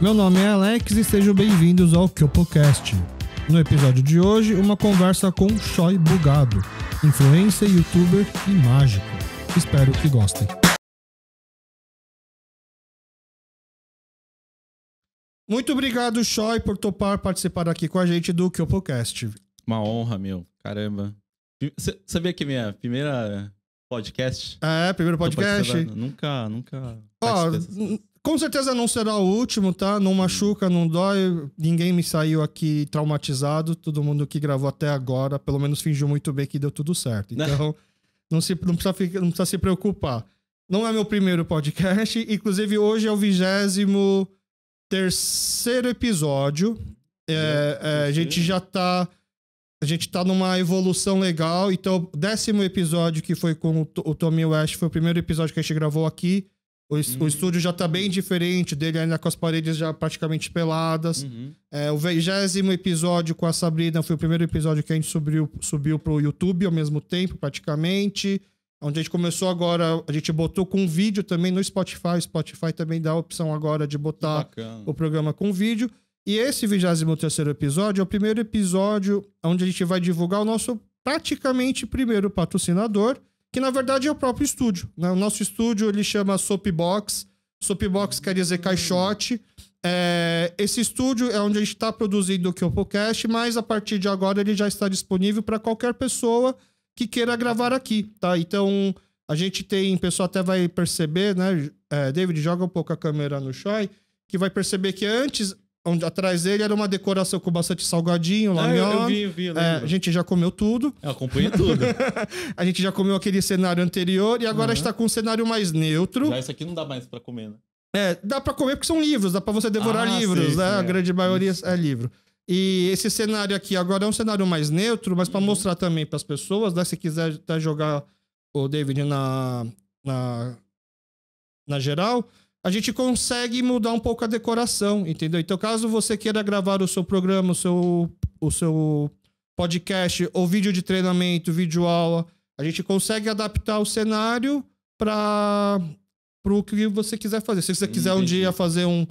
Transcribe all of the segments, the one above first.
Meu nome é Alex e sejam bem-vindos ao KyopoCast. No episódio de hoje, uma conversa com Choi Bugado, influencer, youtuber e mágico. Espero que gostem. Muito obrigado, Choi, por topar participar aqui com a gente do KyopoCast. Uma honra, meu. Caramba. sabia que minha primeira podcast? É, primeiro podcast. Nunca, nunca. Ó, oh, com certeza não será o último, tá? Não machuca, não dói. Ninguém me saiu aqui traumatizado. Todo mundo que gravou até agora, pelo menos fingiu muito bem que deu tudo certo. Né? Então, não, se, não, precisa, não precisa se preocupar. Não é meu primeiro podcast. Inclusive, hoje é o vigésimo terceiro episódio. É, né? é, a gente já tá... A gente tá numa evolução legal. Então, o décimo episódio que foi com o, o Tommy West foi o primeiro episódio que a gente gravou aqui. O, uhum. o estúdio já tá bem uhum. diferente dele, ainda com as paredes já praticamente peladas. Uhum. É, o vigésimo episódio com a Sabrina foi o primeiro episódio que a gente subiu, subiu pro YouTube ao mesmo tempo, praticamente. Onde a gente começou agora, a gente botou com vídeo também no Spotify. O Spotify também dá a opção agora de botar o programa com vídeo. E esse 23 episódio é o primeiro episódio onde a gente vai divulgar o nosso praticamente primeiro patrocinador, que na verdade é o próprio estúdio. Né? O nosso estúdio ele chama Soapbox. Soapbox quer dizer caixote. É, esse estúdio é onde a gente está produzindo o Kyopocast, mas a partir de agora ele já está disponível para qualquer pessoa que queira gravar aqui, tá? Então, a gente tem, o pessoal até vai perceber, né? É, David, joga um pouco a câmera no Shoy, que vai perceber que antes onde atrás dele era uma decoração com bastante salgadinho, lá ah, eu, eu vi, eu vi, eu é, A gente já comeu tudo. Eu acompanhei tudo. a gente já comeu aquele cenário anterior e agora uhum. está com um cenário mais neutro. Já isso aqui não dá mais para comer, né? É, dá para comer porque são livros, dá para você devorar ah, livros, né? É. A grande maioria é livro. E esse cenário aqui agora é um cenário mais neutro, mas para uhum. mostrar também para as pessoas, né? Se quiser até jogar o David na, na, na geral, a gente consegue mudar um pouco a decoração, entendeu? Então, caso você queira gravar o seu programa, o seu, o seu podcast, ou vídeo de treinamento, vídeo aula, a gente consegue adaptar o cenário para o que você quiser fazer. Se você Entendi. Hum, quiser um dia fazer um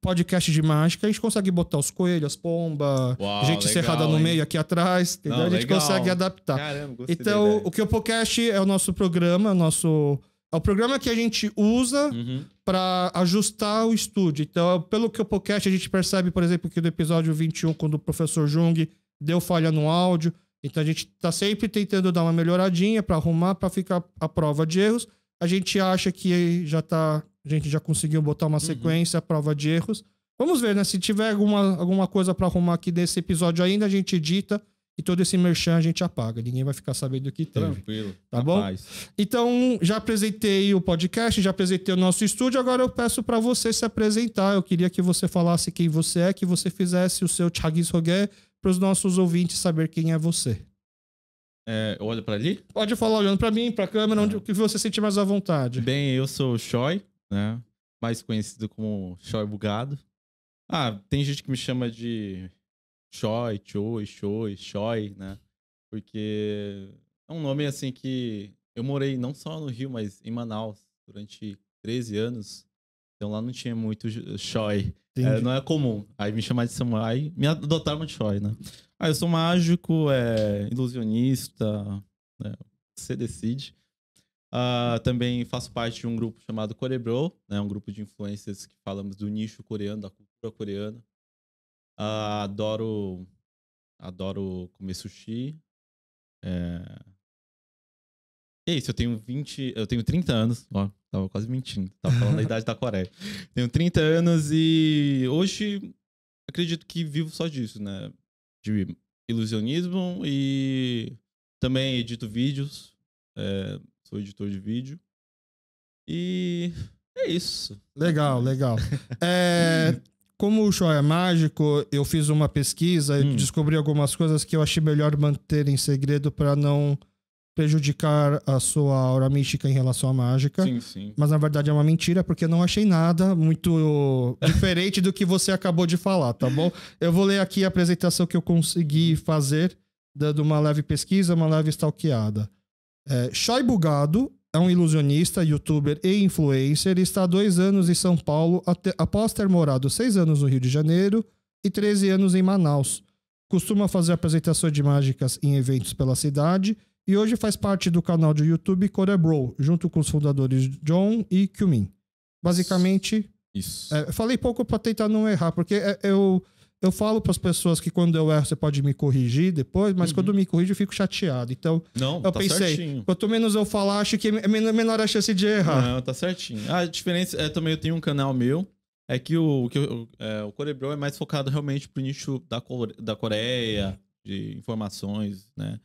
podcast de mágica, a gente consegue botar os coelhos, as pombas, gente legal, cerrada no hein? meio aqui atrás, entendeu? Não, a gente legal. consegue adaptar. Caramba, então, o que o podcast é o nosso programa, o nosso é o programa que a gente usa uhum. para ajustar o estúdio. Então, é pelo que o podcast a gente percebe, por exemplo, que do episódio 21, quando o professor Jung deu falha no áudio. Então, a gente está sempre tentando dar uma melhoradinha para arrumar, para ficar a prova de erros. A gente acha que já tá, a gente já conseguiu botar uma uhum. sequência à prova de erros. Vamos ver, né? Se tiver alguma, alguma coisa para arrumar aqui nesse episódio ainda, a gente edita e todo esse merchan a gente apaga. Ninguém vai ficar sabendo do que teve. Tranquilo. Tá bom? Então, já apresentei o podcast, já apresentei o nosso estúdio. Agora eu peço para você se apresentar. Eu queria que você falasse quem você é, que você fizesse o seu Thiagues Rogué para os nossos ouvintes saber quem é você. É, olha para ali? Pode falar olhando para mim, para a câmera, ah. onde que você sentir mais à vontade. Bem, eu sou o Choi, né? Mais conhecido como Choi Bugado. Ah, tem gente que me chama de Choi, Choi, Choi, Choi, né? Porque é um nome assim que eu morei não só no Rio, mas em Manaus durante 13 anos. Então lá não tinha muito Choi. É, não é comum. Aí me chamar de samurai, me adotaram de Choi, né? Ah, eu sou mágico, é, ilusionista, né? você decide. Uh, também faço parte de um grupo chamado Corebro, né? um grupo de influências que falamos do nicho coreano, da cultura coreana. Uh, adoro adoro comer sushi. É... E é isso, eu tenho 20, eu tenho 30 anos, ó, tava quase mentindo, tava falando da idade da Coreia. Tenho 30 anos e hoje acredito que vivo só disso, né? De ilusionismo e também edito vídeos, é... sou editor de vídeo. E é isso. Legal, legal. É, como o show é mágico, eu fiz uma pesquisa hum. e descobri algumas coisas que eu achei melhor manter em segredo para não prejudicar a sua aura mística em relação à mágica. Sim, sim. Mas na verdade é uma mentira, porque eu não achei nada muito diferente do que você acabou de falar, tá bom? Eu vou ler aqui a apresentação que eu consegui fazer, dando uma leve pesquisa, uma leve stalkeada. É, Bugado é um ilusionista, youtuber e influencer e está há dois anos em São Paulo após ter morado seis anos no Rio de Janeiro e 13 anos em Manaus. Costuma fazer apresentações de mágicas em eventos pela cidade e hoje faz parte do canal de YouTube Corebro, junto com os fundadores John e Kyumin. Basicamente, isso. É, falei pouco para tentar não errar, porque é, eu, eu falo para as pessoas que quando eu erro você pode me corrigir depois, mas uhum. quando me corrige eu fico chateado. Então, não, eu tá pensei, certinho. quanto menos eu falar, acho que é, é menor a chance de errar. Não, tá certinho. A diferença é também eu tenho um canal meu, é que o que eu, é, o Corebrão é mais focado realmente pro nicho da, Core, da Coreia, de informações, né?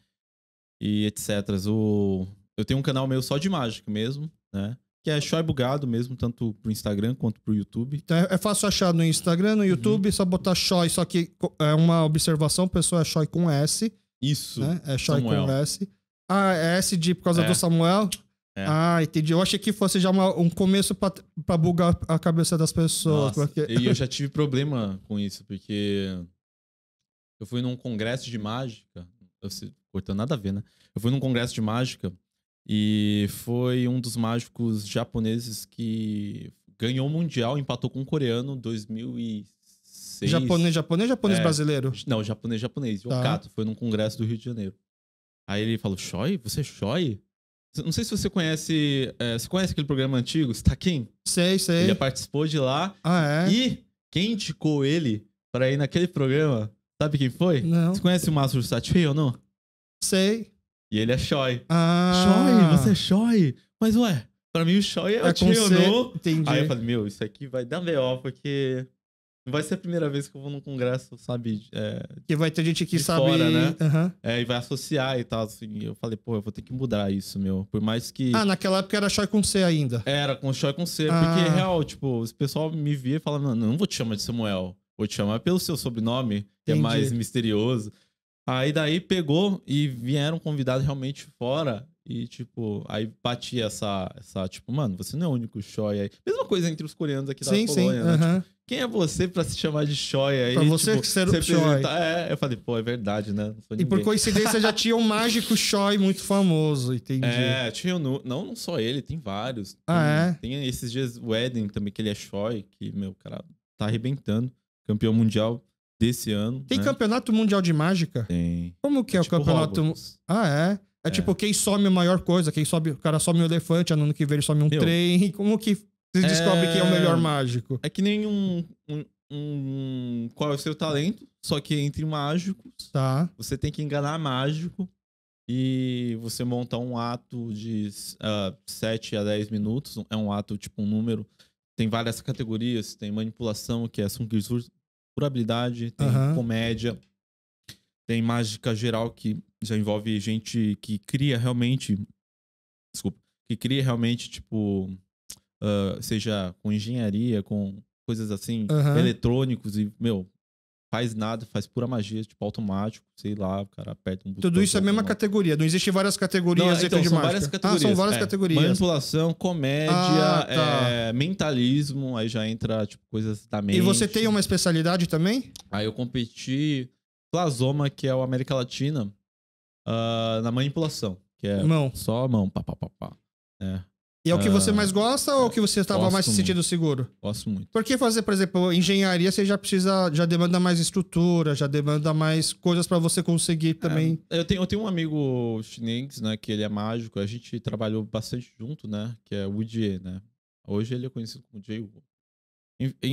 E etc. O, eu tenho um canal meu só de mágica mesmo, né? que é Show é Bugado mesmo, tanto pro Instagram quanto pro YouTube. Então é, é fácil achar no Instagram, no uhum. YouTube, uhum. só botar Show, só que é uma observação, pessoal, é Show com S. Isso. Né? É Show com S. Ah, é S de por causa é. do Samuel? É. Ah, entendi. Eu achei que fosse já uma, um começo para bugar a cabeça das pessoas. Nossa, porque... E eu já tive problema com isso, porque eu fui num congresso de mágica. Eu, cortando nada a ver, né? Eu fui num congresso de mágica e foi um dos mágicos japoneses que ganhou o Mundial, empatou com um coreano em 2006. Japonês, japonês, japonês é, brasileiro? Não, japonês, japonês. Tá. O Okato, foi num congresso do Rio de Janeiro. Aí ele falou, Shoy? Você é Shoy? Não sei se você conhece. É, você conhece aquele programa antigo, Stakin? Sei, sei. Ele participou de lá. Ah, é? E quem indicou ele para ir naquele programa, sabe quem foi? Não. Você conhece o Master Satisfeio ou não? Sei. E ele é Shoy. Ah. Shoy, você é Shoy? Mas ué, pra mim o Shoy é, é o tio, não? Entendi. Aí eu falei, meu, isso aqui vai dar B.O., porque não vai ser a primeira vez que eu vou num congresso, sabe? É, que vai ter gente que sabe. Fora, né? Uhum. É, e vai associar e tal. Assim. Eu falei, pô, eu vou ter que mudar isso, meu. Por mais que. Ah, naquela época era Shoy com C ainda. Era, com Shoy com C. Ah. Porque, real, tipo, o pessoal me via e falava, mano, não vou te chamar de Samuel. Vou te chamar pelo seu sobrenome, que é Entendi. é mais misterioso. Aí daí pegou e vieram convidados realmente fora. E, tipo, aí batia essa, essa, tipo, mano, você não é o único shoy aí. Mesma coisa entre os coreanos aqui da sim, Polônia, sim, né? tipo, quem é você pra se chamar de shoy aí? Pra você tipo, ser o shoy. É, eu falei, pô, é verdade, né? e por coincidência já tinha um mágico shoy muito famoso, entendi. É, tinha no... não, não só ele, tem vários. Ah, tem, é? Tem esses dias o Eden também, que ele é shoy, que, meu, cara, tá arrebentando. Campeão mundial desse ano. Tem né? campeonato mundial de mágica? Tem. Como que é, é tipo o campeonato? Ah, é? É, é tipo, quem some a maior coisa, quem sobe, o cara some um elefante, ano que vem ele some um Meu. trem. Como que você é. descobre quem é o melhor mágico? É que nem um, um, um, qual é o seu talento, só que entre mágicos. Tá. Você tem que enganar mágico e você monta um ato de uh, ah, 7 a 10 minutos. É um ato, tipo, um número. Tem várias categorias, tem manipulação, que é habilidade tem comédia, tem mágica geral que já envolve gente que cria realmente. Desculpa. Que cria realmente, tipo. Uh, seja com engenharia, com coisas assim, eletrônicos e, meu, faz nada, faz pura magia, tipo automático, sei lá, o cara aperta um botão. Tudo isso é a mesma categoria, não existe várias categorias não, então, são mágica. várias categorias. Ah, são várias é, categorias. Manipulação, comédia, ah, tá. é, mentalismo, aí já entra tipo coisas da mente. E você tem uma especialidade também? Aí eu competi Plasoma, que é o América Latina, uh, na manipulação, que é mão. só mão, pá, pá, pá, pá. É. E é o que você ah, mais gosta ou é o que você estava mais se sentindo seguro? Gosto muito. por que fazer, por exemplo, engenharia, você já precisa, já demanda mais estrutura, já demanda mais coisas para você conseguir também. É, eu, tenho, eu tenho um amigo chinês, né, que ele é mágico, a gente trabalhou bastante junto, né, que é o Jie, né. Hoje ele é conhecido como Jay Wu.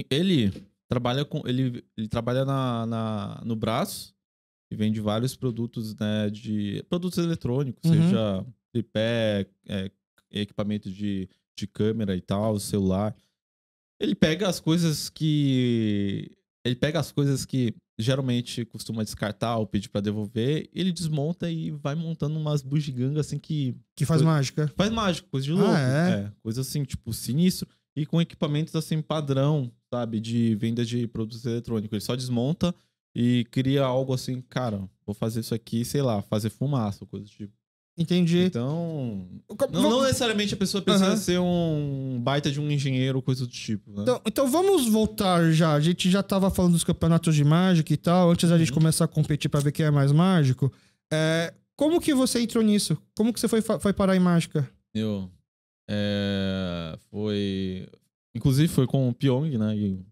Ele trabalha com, ele, ele trabalha na, na, no braço e vende vários produtos, né, de produtos eletrônicos, uhum. seja tripé, é, equipamento de, de câmera e tal, celular. Ele pega as coisas que. Ele pega as coisas que geralmente costuma descartar ou pedir para devolver, ele desmonta e vai montando umas bugigangas assim que. Que faz coisa... mágica. Faz mágica, coisa de louco. Ah, é? é? coisa assim, tipo, sinistro. E com equipamentos assim, padrão, sabe? De venda de produtos eletrônicos. Ele só desmonta e cria algo assim, cara, vou fazer isso aqui, sei lá, fazer fumaça, coisa do tipo. Entendi. Então. Não, não necessariamente a pessoa precisa uhum. ser um baita de um engenheiro, coisa do tipo. Né? Então, então, vamos voltar já. A gente já estava falando dos campeonatos de mágica e tal, antes da uhum. gente começar a competir para ver quem é mais mágico. É, como que você entrou nisso? Como que você foi, foi parar em mágica? Eu. É, foi. Inclusive foi com o Pyong, né? E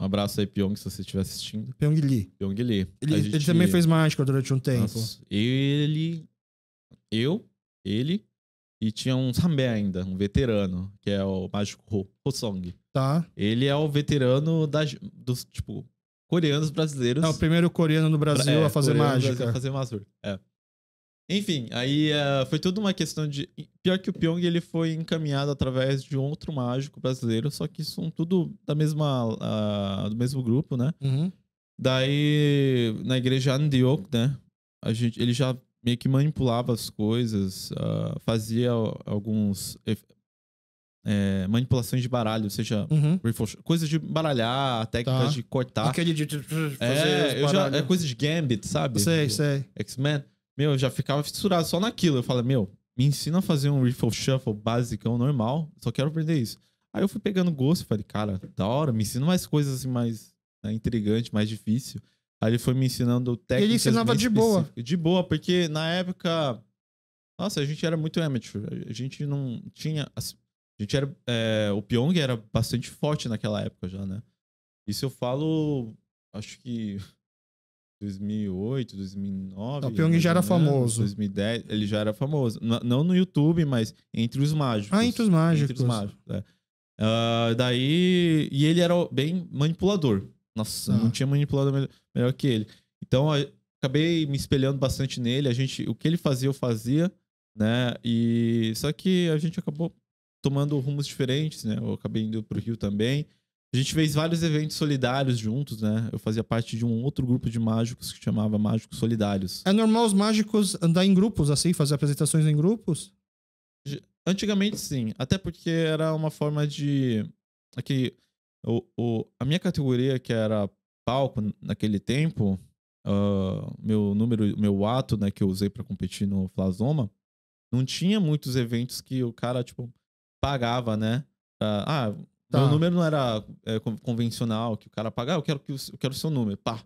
um abraço aí, Pyong, se você estiver assistindo. Pyong Lee. Pyong Lee. Ele, gente... ele também fez mágica durante um tempo. Nossa, ele eu, ele e tinha um Sambé ainda, um veterano, que é o Mágico Hosong. Tá. Ele é o veterano das, dos, tipo, coreanos brasileiros. É o primeiro coreano no Brasil é, a fazer mágica. A fazer Mazur. É. Enfim, aí uh, foi tudo uma questão de. Pior que o Pyong, ele foi encaminhado através de outro mágico brasileiro, só que são tudo da mesma. Uh, do mesmo grupo, né? Uhum. Daí, na igreja Andiok, né? A gente, ele já meio que manipulava as coisas, uh, fazia alguns é, manipulações de baralho, ou seja, uhum. coisas de baralhar, técnicas tá. de cortar. Aquele de, é, fazer é, já, é coisa de gambit, sabe? Sei, Do sei. X-Men. Meu, eu já ficava fissurado só naquilo. Eu falei, meu, me ensina a fazer um riffle shuffle basicão, normal. Só quero aprender isso. Aí eu fui pegando gosto e falei, cara, da hora, me ensina mais coisas assim, mais né, intrigante, mais difícil. Aí ele foi me ensinando técnicas. Ele ensinava de boa. De boa, porque na época. Nossa, a gente era muito amateur. A gente não tinha. A gente era. É, o Pyong era bastante forte naquela época já, né? Isso eu falo. Acho que. 2008, 2009. O Pyong já era né? famoso. 2010, ele já era famoso. não no YouTube, mas entre os mágicos. Ah, entre os mágicos. Entre os mágicos, é. uh, daí. E ele era bem manipulador. Nossa, ah. não tinha manipulado melhor, melhor que ele. Então, acabei me espelhando bastante nele. A gente, o que ele fazia, eu fazia, né? E só que a gente acabou tomando rumos diferentes, né? Eu acabei indo para o Rio também. A gente fez vários eventos solidários juntos, né? Eu fazia parte de um outro grupo de mágicos que chamava Mágicos Solidários. É normal os mágicos andar em grupos assim, fazer apresentações em grupos? Antigamente sim, até porque era uma forma de aqui o, o, a minha categoria, que era palco naquele tempo, uh, meu número, meu ato, né, que eu usei para competir no Flasoma, não tinha muitos eventos que o cara, tipo, pagava, né? ah, tá. meu número não era é, convencional, que o cara pagava, ah, eu quero, que o, eu quero o seu número, pá.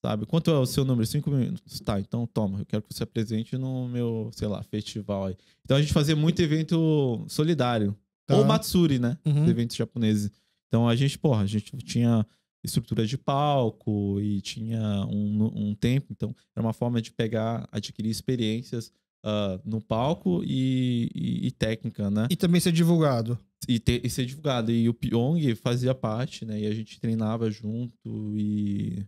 Sabe? Quanto é o seu número? Cinco minutos. Tá, então toma. Eu quero que você apresente no meu, sei lá, festival aí. Então a gente fazia muito evento solidário. Tá. Ou Matsuri, né? Uhum. Eventos japoneses. Então a gente, porra, a gente tinha estrutura de palco e tinha um, um tempo, então era uma forma de pegar, adquirir experiências uh, no palco e, e, e, técnica, né? E também ser divulgado. E, ter, e ser divulgado. E o Pyong fazia parte, né? E a gente treinava junto e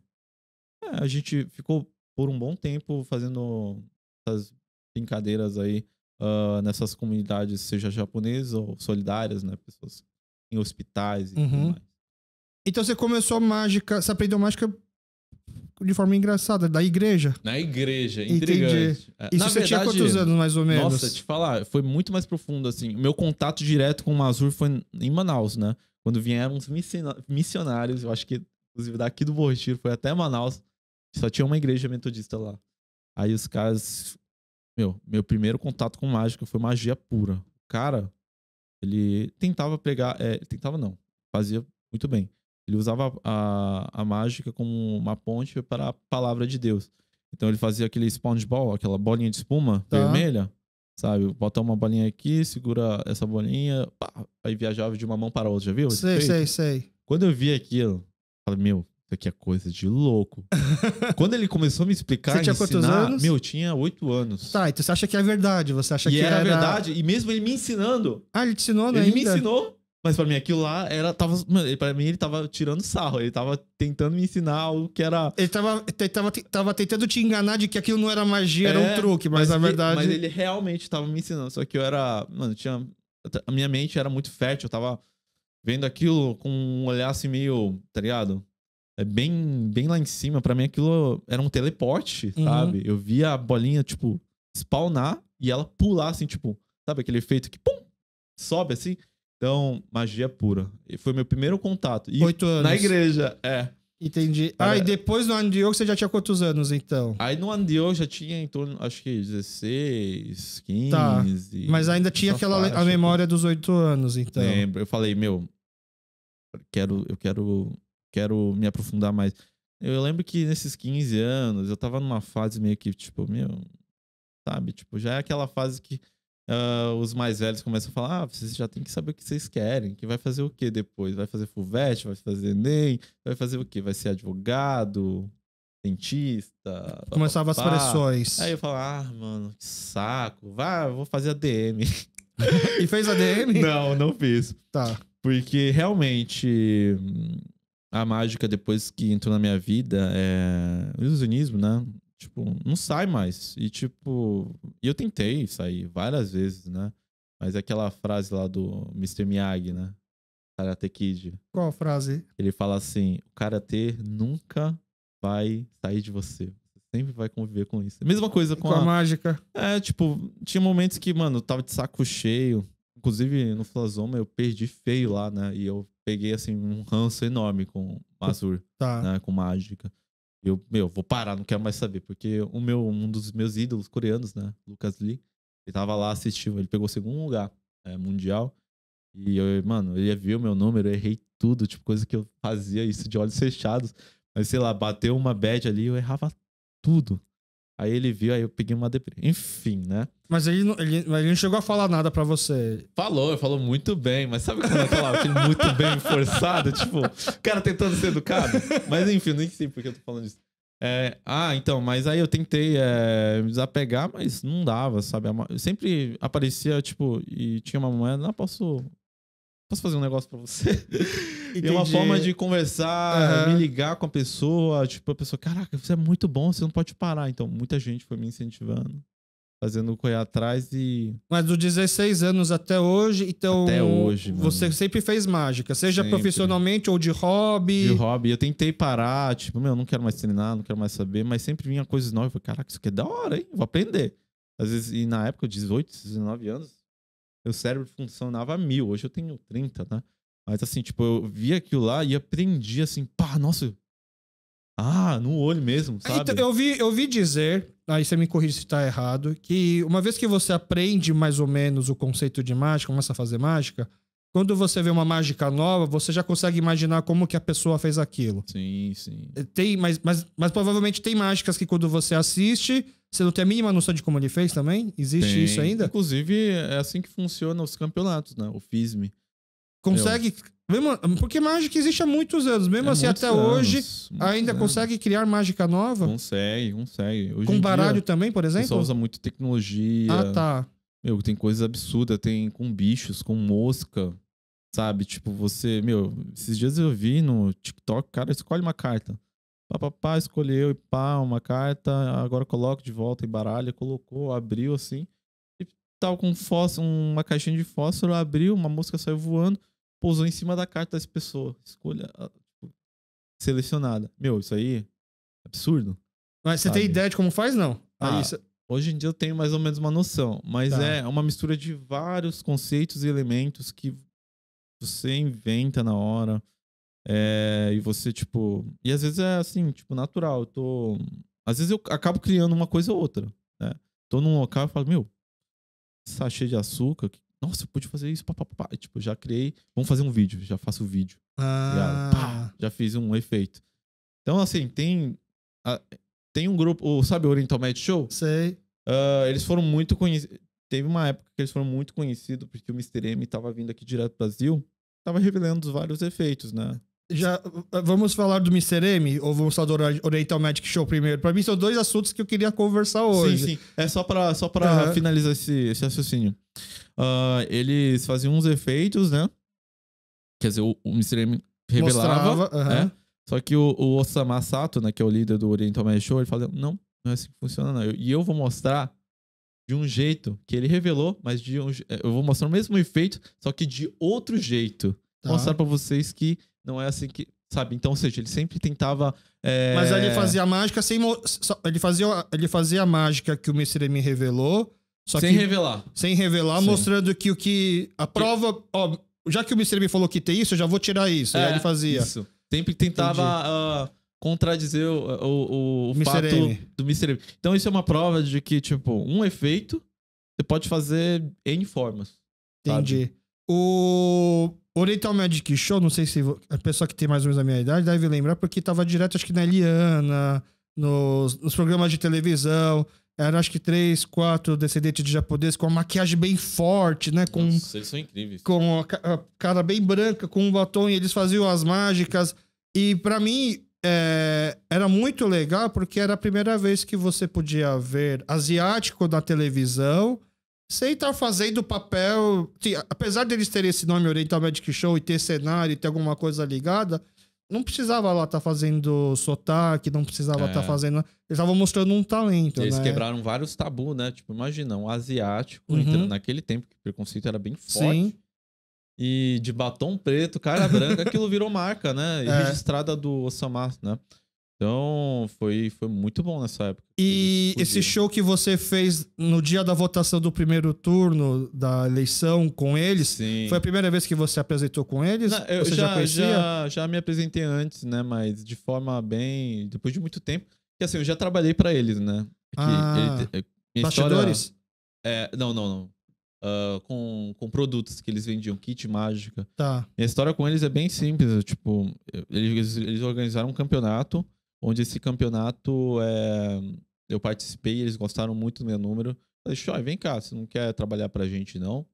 é, a gente ficou por um bom tempo fazendo essas brincadeiras aí uh, nessas comunidades, seja japonesas ou solidárias, né? Pessoas em hospitais e uhum. tudo mais. Então você começou a mágica, você aprendeu mágica de forma engraçada, da igreja. Na igreja, intrigante. Entendi. É, Isso Na você verdade, tinha quantos anos, mais ou menos? Nossa, te falar, foi muito mais profundo, assim. Meu contato direto com o Mazur foi em Manaus, né? Quando vieram os missionários, eu acho que, inclusive, daqui do Borretiro, foi até Manaus. Só tinha uma igreja metodista lá. Aí os caras... Meu, meu primeiro contato com mágica foi magia pura. cara ele tentava pegar. É, tentava não. Fazia muito bem. Ele usava a, a mágica como uma ponte para a palavra de Deus. Então ele fazia aquele sponge ball, aquela bolinha de espuma tá. vermelha, sabe? Botar uma bolinha aqui, segura essa bolinha, pá, aí viajava de uma mão para a outra, já viu? Sei, sei, sei. Quando eu vi aquilo, falei, meu, isso aqui é coisa de louco. Quando ele começou a me explicar, você tinha ensinar, quantos anos? Meu, eu tinha oito anos. Tá, então você acha que é verdade? Você acha e que era, era verdade? E mesmo ele me ensinando. Ah, ele te ensinou, né? Ele ainda? me ensinou. Mas para mim aquilo lá era tava, para mim ele tava tirando sarro, ele tava tentando me ensinar o que era. Ele tava, ele tava, tava tentando te enganar de que aquilo não era magia, é, era um é, truque, mas, mas na verdade, mas ele realmente tava me ensinando, só que eu era, mano, tinha a minha mente era muito fértil, eu tava vendo aquilo com um olhar assim meio, tá ligado? é bem, bem lá em cima. Para mim, aquilo era um teleporte, uhum. sabe? Eu via a bolinha, tipo, spawnar e ela pular, assim, tipo, sabe aquele efeito que, pum, sobe assim. Então, magia pura. E foi meu primeiro contato. E Oito anos. Na igreja, é. Entendi. Cara, ah, e depois no ano de yoga você já tinha quantos anos, então? Aí no ano de yoga já tinha em torno, acho que 16, 15. Tá. Mas ainda tinha aquela faixa, a memória tipo, dos oito anos, então. Lembro. Eu falei, meu, quero, eu quero quero me aprofundar mais. Eu lembro que nesses 15 anos eu tava numa fase meio que, tipo, meu, sabe? Tipo, já é aquela fase que uh, os mais velhos começam a falar: ah, vocês já tem que saber o que vocês querem, que vai fazer o que depois? Vai fazer FUVEST, vai fazer ENEM, vai fazer o que? Vai ser advogado, dentista. Começava as pressões. Aí eu falava: ah, mano, que saco, vai, vou fazer a DM. e fez a DM? Não, não fiz. Tá. Porque realmente a mágica depois que entrou na minha vida é o ilusionismo, né? Tipo, não sai mais. E tipo, eu tentei sair várias vezes, né? Mas é aquela frase lá do Mr. Miyagi, né? Karate Kid. Qual a frase? Ele fala assim: o karatê nunca vai sair de você. Você sempre vai conviver com isso. Mesma coisa com, com a... a mágica. É, tipo, tinha momentos que, mano, eu tava de saco cheio. Inclusive, no Flazoma eu perdi feio lá, né? E eu peguei, assim, um ranço enorme com Azur, tá. né, com Mágica. Eu, meu, vou parar, não quero mais saber, porque o meu, um dos meus ídolos coreanos, né, Lucas Lee, ele tava lá assistindo, ele pegou segundo lugar é, mundial. E eu, mano, ele viu meu número, eu errei tudo, tipo, coisa que eu fazia isso de olhos fechados. Mas sei lá, bateu uma bad ali, eu errava tudo. Aí ele viu, aí eu peguei uma depressão. Enfim, né? Mas ele não, ele, ele não chegou a falar nada para você. Falou, falou muito bem, mas sabe quando eu é falava assim, muito bem forçado? Tipo, o cara tentando ser educado. Mas enfim, nem sei por que eu tô falando isso É, ah, então, mas aí eu tentei é, me desapegar, mas não dava, sabe? Eu sempre aparecia, tipo, e tinha uma moeda, não, ah, posso posso fazer um negócio para você? Entendi. É uma forma de conversar, uhum. me ligar com a pessoa, tipo, a pessoa, caraca, você é muito bom, você não pode parar. Então, muita gente foi me incentivando, fazendo correr atrás e. Mas dos 16 anos até hoje, então. Até hoje. Mano. Você sempre fez mágica, seja sempre. profissionalmente ou de hobby. De hobby. Eu tentei parar, tipo, meu, não quero mais treinar, não quero mais saber, mas sempre vinha coisas novas. Eu falei, caraca, isso aqui é da hora, hein? Vou aprender. Às vezes, e na época, 18, 19 anos, meu cérebro funcionava mil. Hoje eu tenho 30, né? Mas assim, tipo, eu via aquilo lá e aprendi assim, pá, nossa. Ah, no olho mesmo, é, então, sabe? Então, eu vi, eu vi dizer, aí você me corrige se tá errado, que uma vez que você aprende mais ou menos o conceito de mágica, começa a fazer mágica, quando você vê uma mágica nova, você já consegue imaginar como que a pessoa fez aquilo. Sim, sim. Eh, tem, mas, mas, mas provavelmente tem mágicas que quando você assiste, você não tem a mínima noção de como ele fez também? Existe tem. isso ainda? Inclusive, é assim que funciona os campeonatos, né? O FISM. Consegue. É, mesmo, porque mágica existe há muitos anos. Mesmo é assim, até anos, hoje, ainda anos. consegue criar mágica nova? Consegue, consegue. Hoje Com baralho dia, também, por exemplo? Só usa muito tecnologia. Ah, tá. Meu, tem coisas absurdas, tem com bichos, com mosca, sabe? Tipo, você. Meu, esses dias eu vi no TikTok, cara, escolhe uma carta. Papapá, escolheu e pá, uma carta, agora coloca de volta em baralha, colocou, abriu assim. E tal com fósforo, uma caixinha de fósforo, abriu, uma mosca saiu voando, pousou em cima da carta dessa pessoa. Escolha ah, tipo, selecionada. Meu, isso aí é absurdo. Mas você sabe? tem ideia de como faz, não? Ah, isso... Hoje em dia eu tenho mais ou menos uma noção, mas tá. é uma mistura de vários conceitos e elementos que você inventa na hora. É, e você, tipo. E às vezes é assim, tipo, natural. Eu tô. Às vezes eu acabo criando uma coisa ou outra. Né? Tô num local e falo, meu, sachê de açúcar. Que... Nossa, eu pude fazer isso. Pá, Tipo, já criei. Vamos fazer um vídeo, já faço o vídeo. Tá ah. Pá, já fiz um efeito. Então, assim, tem. Tem um grupo, sabe o Oriental Med Show? Sei. Uh, eles foram muito conhecidos. Teve uma época que eles foram muito conhecidos porque o Mr. M tava vindo aqui direto do Brasil. Tava revelando vários efeitos, né? Já, vamos falar do Mr. M ou vamos falar do Oriental Magic Show primeiro? Para mim são dois assuntos que eu queria conversar hoje. Sim, sim. É só para só pra uhum. finalizar esse, esse raciocínio. Uh, eles faziam uns efeitos, né? Quer dizer, o, o Mr. M revelava, Mostrava, uhum. né? Só que o, o Osama Sato, né, que é o líder do Oriental Show, ele fala: não, não é assim que funciona, não. E eu vou mostrar de um jeito que ele revelou, mas de um, é, eu vou mostrar o mesmo efeito, só que de outro jeito. Tá. Mostrar para vocês que não é assim que. Sabe? Então, ou seja, ele sempre tentava. É... Mas ele fazia a mágica sem. Ele fazia, ele fazia a mágica que o Mr. M revelou. sem que, revelar. Sem revelar, Sim. mostrando que o que. A prova. Ó, já que o Mr. M falou que tem isso, eu já vou tirar isso. É, ele fazia. Isso. Sempre tentava uh, contradizer o, o, o, fato do Mr. M. Então isso é uma prova de que, tipo, um efeito você pode fazer N formas. Entendi. Sabe? O Oriental Magic Show, não sei se a pessoa que tem mais ou menos a minha idade deve lembrar, porque tava direto, acho que na Eliana, nos, nos programas de televisão. Era acho que três, quatro descendentes de japoneses com uma maquiagem bem forte, né? Com, Nossa, eles são incríveis. Com a, a cara bem branca, com um batom, e eles faziam as mágicas. E para mim, é, era muito legal porque era a primeira vez que você podia ver asiático na televisão sem estar tá fazendo papel. Apesar deles terem esse nome Oriental Magic Show e ter cenário e ter alguma coisa ligada, não precisava lá estar tá fazendo sotaque, não precisava estar tá é. tá fazendo. Eles estavam mostrando um talento. Eles né? quebraram vários tabus, né? Tipo, imagina, um asiático uhum. entrando naquele tempo, que o preconceito era bem forte. Sim. E de batom preto, cara branca, aquilo virou marca, né? E é. registrada do Osamar, né? Então, foi, foi muito bom nessa época. E esse show que você fez no dia da votação do primeiro turno da eleição com eles, Sim. foi a primeira vez que você apresentou com eles? Não, eu você já, já, conhecia? já já me apresentei antes, né? Mas de forma bem. Depois de muito tempo. Porque assim, eu já trabalhei para eles, né? ah, ele, eh, bastidores? História, é, não, não, não. Uh, com, com produtos que eles vendiam, kit mágica. Tá. Minha história com eles é bem simples. Tipo, eles, eles organizaram um campeonato onde esse campeonato é, eu participei, eles gostaram muito do meu número. Falei, falei, vem cá, você não quer trabalhar pra gente, não?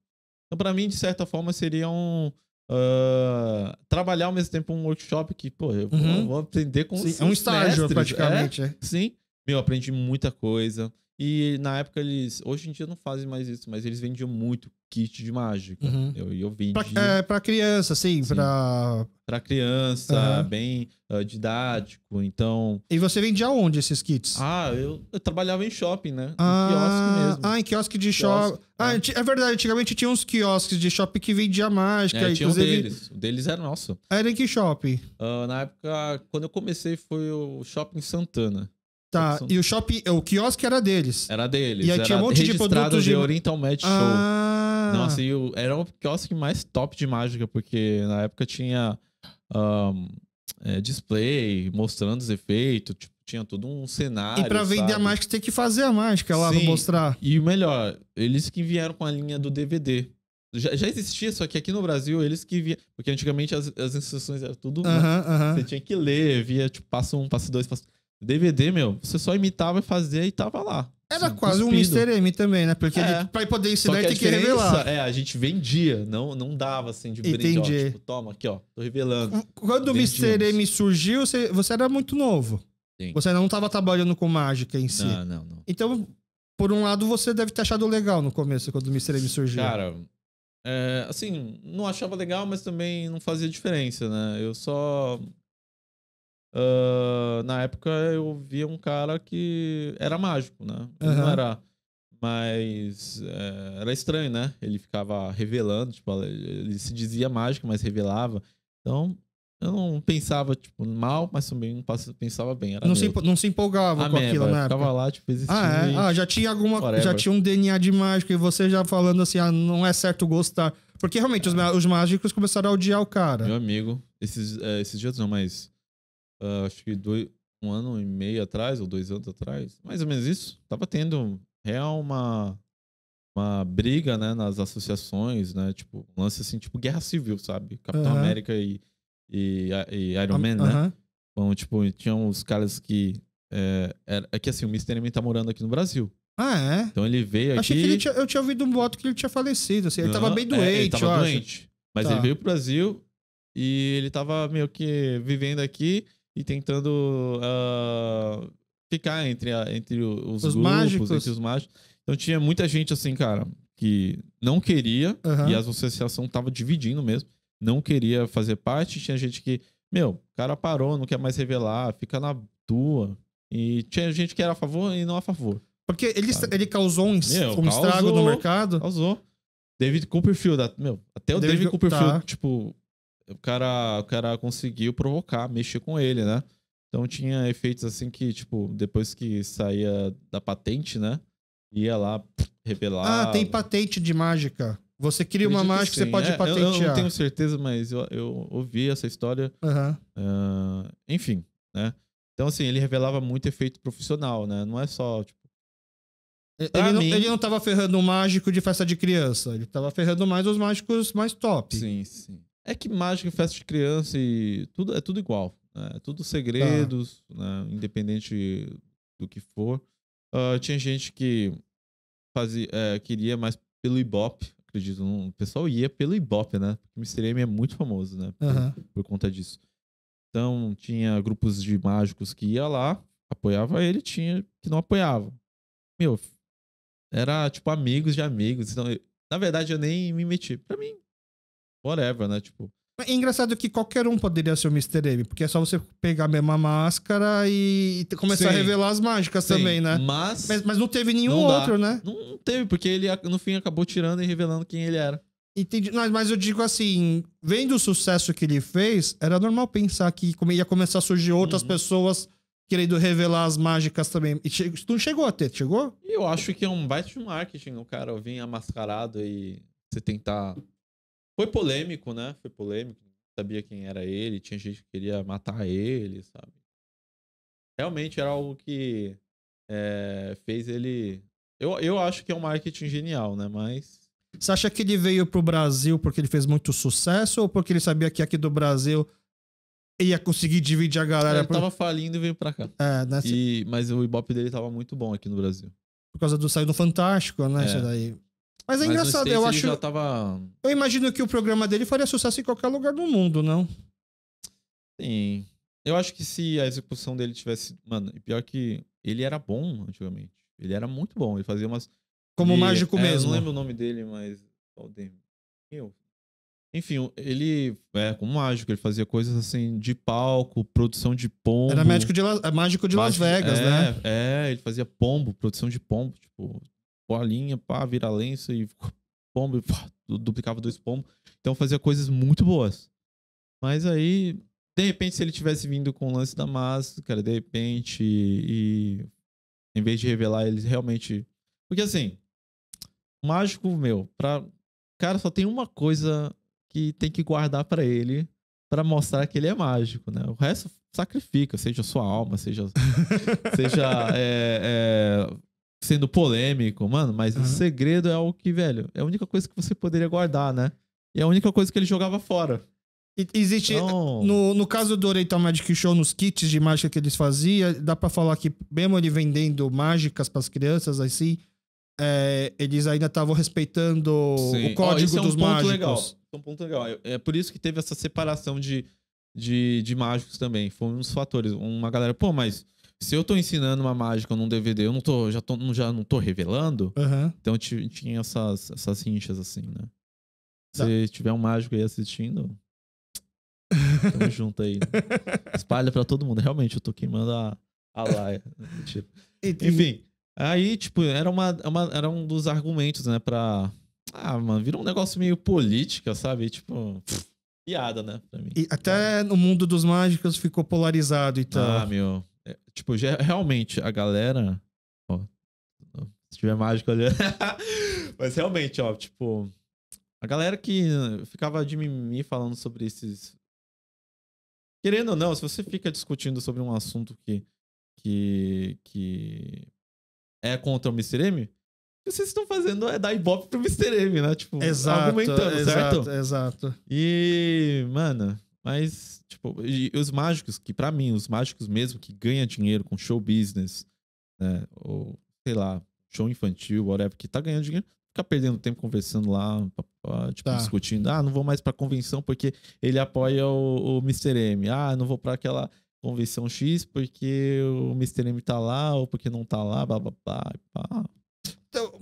Então, pra mim, de certa forma, seria um. Uh, trabalhar ao mesmo tempo um workshop que, pô, eu uhum. vou, vou, aprender com sim, É um estágio, mestres. É, praticamente. É, é. Sim. Meu, aprendi muita coisa. E na época eles. Hoje em dia não fazem mais isso, mas eles vendiam muito kit de mágica. Uhum. Eu, eu vendia Pra, é, pra criança, sim, sim. pra. Pra criança, uhum. bem uh, didático, então. E você vendia onde esses kits? Ah, eu, eu trabalhava em shopping, né? Ah, em quiosque mesmo. Ah, em quiosque de shopping. Ah, é. é. verdade, antigamente tinha uns quiosques de shopping que vendia mágica. É, tinha inclusive... um deles. O deles era nosso. Era em que shopping? Uh, na época, quando eu comecei, foi o Shopping Santana. Tá, e o shopping, é, o quiosque era deles. Era deles. E aí tinha um monte de produtos de... de Oriental Match Show. Ah. Nossa, assim, e o, era o quiosque mais top de mágica, porque na época tinha um, é, display mostrando os efeitos, tipo, tinha todo um cenário. E para vender a mágica tem que fazer a mágica lá, mostrar. E o melhor, eles que vieram com a linha do DVD. Já, já, existia, só que aqui no Brasil eles que via. Porque antigamente as, as instruções eram tudo. Uh -huh, uh -huh. Você tinha que ler, via, tipo, passo um, passo dois, passo. DVD, meu, você só imitava e fazia e tava lá. Era assim, quase cuspido. um Mr. M também, né? Porque é. pra poder ensinar, tem que revelar. É, a gente vendia, não, não dava assim de brinde, Entendi. Ó, tipo, toma aqui, ó, tô revelando. Hum, quando o Mr. M surgiu, você, você era muito novo. Sim. Você não tava trabalhando com mágica em si. Não, não, não. Então, por um lado, você deve ter achado legal no começo, quando o Mr. M surgiu. Cara, é, assim, não achava legal, mas também não fazia diferença, né? Eu só Uh, na época eu via um cara que era mágico, né? Uhum. Não era. Mas é, era estranho, né? Ele ficava revelando, tipo, ele se dizia mágico, mas revelava. Então, eu não pensava, tipo, mal, mas também não pensava bem. Era não, se, não se empolgava ah, com aquilo, né? Ficava lá, tipo, existia. Ah, é? ah já tinha alguma. Já tinha um DNA de mágico, e você já falando assim, ah, não é certo gostar. Porque realmente é. os, os mágicos começaram a odiar o cara. Meu amigo, esses, eh, esses dias não, mas uh, acho que dois, um ano e meio atrás, ou dois anos atrás, mais ou menos isso, tava tendo real uma, uma briga, né, nas associações, né, tipo, um lance assim, tipo guerra civil, sabe? Capitão uhum. América e, e, e, Iron Man, uhum. né? Então, tipo, tinham os caras que... É, era, é que assim, o Mr. M tá morando aqui no Brasil. Ah, é? Então ele veio Achei aqui... tinha, eu tinha ouvido um boato que ele tinha falecido, assim. Ele Não, tava bem doente, é, ele tava doente. Mas tá. ele veio pro Brasil e ele tava meio que vivendo aqui e tentando uh, ficar entre, a, entre os, os grupos, mágicos. entre os mágicos. Então tinha muita gente assim, cara, que não queria, uhum. e a associação tava dividindo mesmo, não queria fazer parte, tinha gente que, meu, o cara parou, não quer mais revelar, fica na tua. E tinha gente que era a favor e não a favor. Porque ele, ele causou um, meu, um causou, estrago no mercado. Causou. David Copperfield, meu, até o David, David Copperfield, tá. tipo, o cara, o cara conseguiu provocar, mexer com ele, né? Então tinha efeitos assim que, tipo, depois que saía da patente, né? Ia lá revelar. Ah, tem patente de mágica. Você cria uma mágica que, você pode é, patentear. Eu, eu, não tenho certeza, mas eu, eu ouvi essa história. Uhum. Uh, enfim, né? Então, assim, ele revelava muito efeito profissional, né? Não é só, tipo, ele não, mim... ele, não, estava ferrando um mágico de festa de criança. Ele estava ferrando mais os mágicos mais top. Sim, sim. É que mágica, festa de criança e tudo é tudo igual. Né? É tudo segredos, tá. né? independente do que for. Uh, tinha gente que fazia, é, queria mais pelo Ibope, acredito. Não, o pessoal ia pelo Ibope, né? Porque o Mr. M é muito famoso, né? Por, por, conta disso. Então, tinha grupos de mágicos que ia lá, apoiava ele, tinha que não apoiava. Meu, era tipo amigos de amigos. Então, eu, na verdade, eu nem me meti. Pra mim, whatever, né? Tipo. É engraçado que qualquer um poderia ser o Mr. M, porque é só você pegar a mesma máscara e começar Sim. a revelar as mágicas Sim. também, né? Mas, mas, mas, não teve nenhum não outro, né? Não teve, porque ele no fim acabou tirando e revelando quem ele era. Entendi. Não, mas eu digo assim, vendo o sucesso que ele fez, era normal pensar que ia começar a surgir outras uhum. pessoas querendo revelar as mágicas também. E tu tu chegou a ter, chegou? Eu acho que é um baita de marketing o cara vir amascarado e você tentar foi polêmico, né? Foi polêmico. sabia quem era ele, tinha gente que queria matar ele, sabe? Realmente era algo que é, fez ele. Eu, eu acho que é um marketing genial, né? Mas. Você acha que ele veio pro Brasil porque ele fez muito sucesso ou porque ele sabia que aqui do Brasil ia conseguir dividir a galera? Ele é, tava falindo e veio pra cá. É, nessa... Né? e... Mas o Ibope dele tava muito bom aqui no Brasil. Por causa do sair do Fantástico, né? É. Isso daí. Mas é Mas engraçado, eu acho. Tava... Eu imagino que o programa dele faria sucesso em qualquer lugar do mundo, não? Sim. Eu acho que se a execução dele tivesse. Mano, e pior que ele era bom antigamente. Ele era muito bom. Ele fazia umas. Como mágico é, mesmo. Eu não lembro o nome dele, mas. Eu. Enfim, ele. É, como mágico, ele fazia coisas assim de palco, produção de pombo. Era médico de La... É, mágico de Las Vegas, é, né? É, ele fazia pombo, produção de pombo. Tipo, bolinha, pá, vira lença e pombo, pá, duplicava dois pombos. Então fazia coisas muito boas. Mas aí, de repente, se ele tivesse vindo com o lance da máscara, de repente, e, em vez de revelar, eles realmente. Porque assim, mágico meu, pra. Cara, só tem uma coisa que tem que guardar para ele para mostrar que ele é mágico, né? O resto sacrifica, seja sua alma, seja, seja é, é, sendo polêmico, mano, mas uhum. o segredo é o que, velho, é a única coisa que você poderia guardar, né? E é a única coisa que ele jogava fora. Existe. Então... No, no caso do Oriental Magic Show, nos kits de mágica que eles faziam, dá para falar que, mesmo ele vendendo mágicas para as crianças, assim, é, eles ainda estavam respeitando Sim. o código oh, dos é um mágicos. Legal. É um ponto legal. É por isso que teve essa separação de, de, de mágicos também. Foi um dos fatores. Uma galera, pô, mas se eu tô ensinando uma mágica num DVD, eu não tô, já, tô, já não tô revelando. Uhum. Então tinha essas, essas rinchas assim, né? Tá. Se tiver um mágico aí assistindo, tamo junto aí. Espalha pra todo mundo. Realmente, eu tô queimando a, a laia. Tipo. Enfim, aí, tipo, era, uma, uma, era um dos argumentos, né, pra... Ah, mano, virou um negócio meio política, sabe? tipo, piada, né, pra mim. E até é. no mundo dos mágicos ficou polarizado e então. tal. Ah, meu... Tipo, já, realmente, a galera. Ó, se tiver mágico ali. Mas realmente, ó, tipo. A galera que ficava de mimimi falando sobre esses. Querendo ou não, se você fica discutindo sobre um assunto que. que. que é contra o Mr. M, o que vocês estão fazendo é dar ibope pro Mr. M, né? Tipo, exato, argumentando, exato, certo? Exato. E, mano, mas, tipo, os mágicos, que para mim, os mágicos mesmo que ganham dinheiro com show business, né? Ou, sei lá, show infantil, whatever, que tá ganhando dinheiro, fica perdendo tempo conversando lá, tipo, tá. discutindo. Ah, não vou mais pra convenção porque ele apoia o, o Mr. M. Ah, não vou pra aquela convenção X porque o Mr. M tá lá ou porque não tá lá, blá blá blá. blá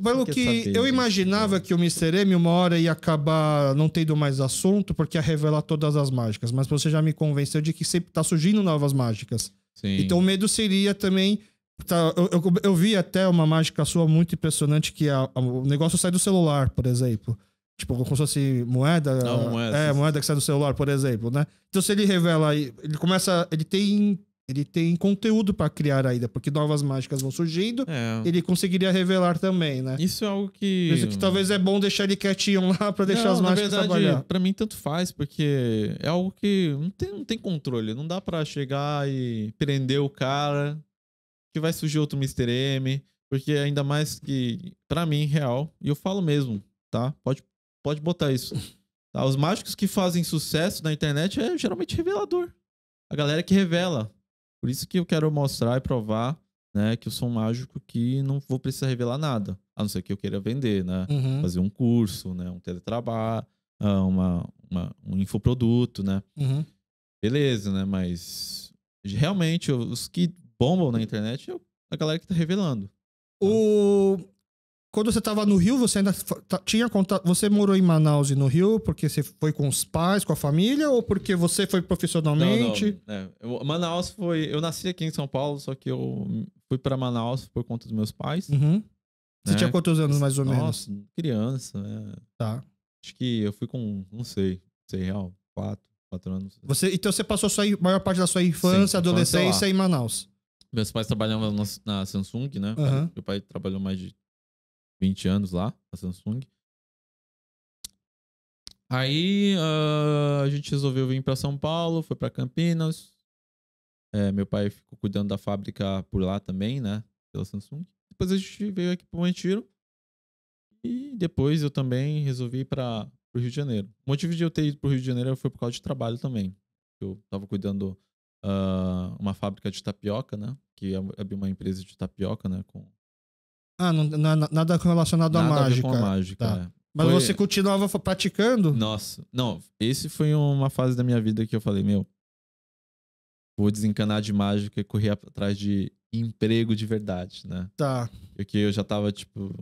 pelo então, que eu imaginava né? que o Mr. M uma hora ia acabar não tendo mais assunto, porque ia revelar todas as mágicas. Mas você já me convenceu de que sempre tá surgindo novas mágicas. Sim. Então o medo seria também. Tá, eu, eu, eu, vi até uma mágica sua muito impressionante que é a, a, o negócio sai do celular, por exemplo. Tipo, como se fosse moeda. Não, ah, moeda. É, moeda que sai do celular, por exemplo, né? Então se ele revela, ele começa. Ele tem ele tem conteúdo para criar ainda, porque novas mágicas vão surgindo, é. ele conseguiria revelar também, né? Isso é algo que. Isso que talvez é bom deixar ele quietinho lá para deixar não, as mágicas na verdade, trabalhar. Pra mim, tanto faz, porque é algo que não tem, não tem controle. Não dá para chegar e prender o cara, que vai surgir outro Mr. M, porque ainda mais que, para mim, real, e eu falo mesmo, tá? Pode, pode botar isso. Tá? Os mágicos que fazem sucesso na internet é geralmente revelador. A galera que revela. Por isso que eu quero mostrar e provar né, que eu sou um mágico que não vou precisar revelar nada, a não ser que eu queira vender, né? Uhum. Fazer um curso, né? Um teletrabalho, ah, uma, uma, um infoproduto, né? Uhum. Beleza, né? Mas realmente, os que bombam na internet é a galera que tá revelando. Né. O quando você estava no Rio, você ainda tinha contato. Você morou em Manaus e no Rio porque você foi com os pais, com a família, ou porque você foi profissionalmente? Não, não. É, eu, Manaus foi. Eu nasci aqui em São Paulo, só que eu fui para Manaus por conta dos meus pais. Uhum. Você né? tinha quantos anos mais ou Nossa, menos? criança, né? Tá. Acho que eu fui com, não sei, sei real, quatro, quatro anos. Você, então você passou a maior parte da sua infância, Sim, adolescência em Manaus? Meus pais trabalhavam na, na Samsung, né? Uhum. Meu pai trabalhou mais de 20 anos lá, a Samsung. Aí uh, a gente resolveu vir para São Paulo, foi para Campinas. É, meu pai ficou cuidando da fábrica por lá também, né? Pela Samsung. Depois a gente veio aqui para o Retiro. E depois eu também resolvi ir para o Rio de Janeiro. O motivo de eu ter ido para o Rio de Janeiro foi por causa de trabalho também. Eu estava cuidando uh, uma fábrica de tapioca, né? Que abriu é, é uma empresa de tapioca, né? Com ah, não, não é nada relacionado nada à mágica. Com a mágica tá. é. Mas foi... você continuava praticando? Nossa, não. Esse foi uma fase da minha vida que eu falei, meu, vou desencanar de mágica e correr atrás de emprego de verdade, né? Tá. Porque eu já tava, tipo,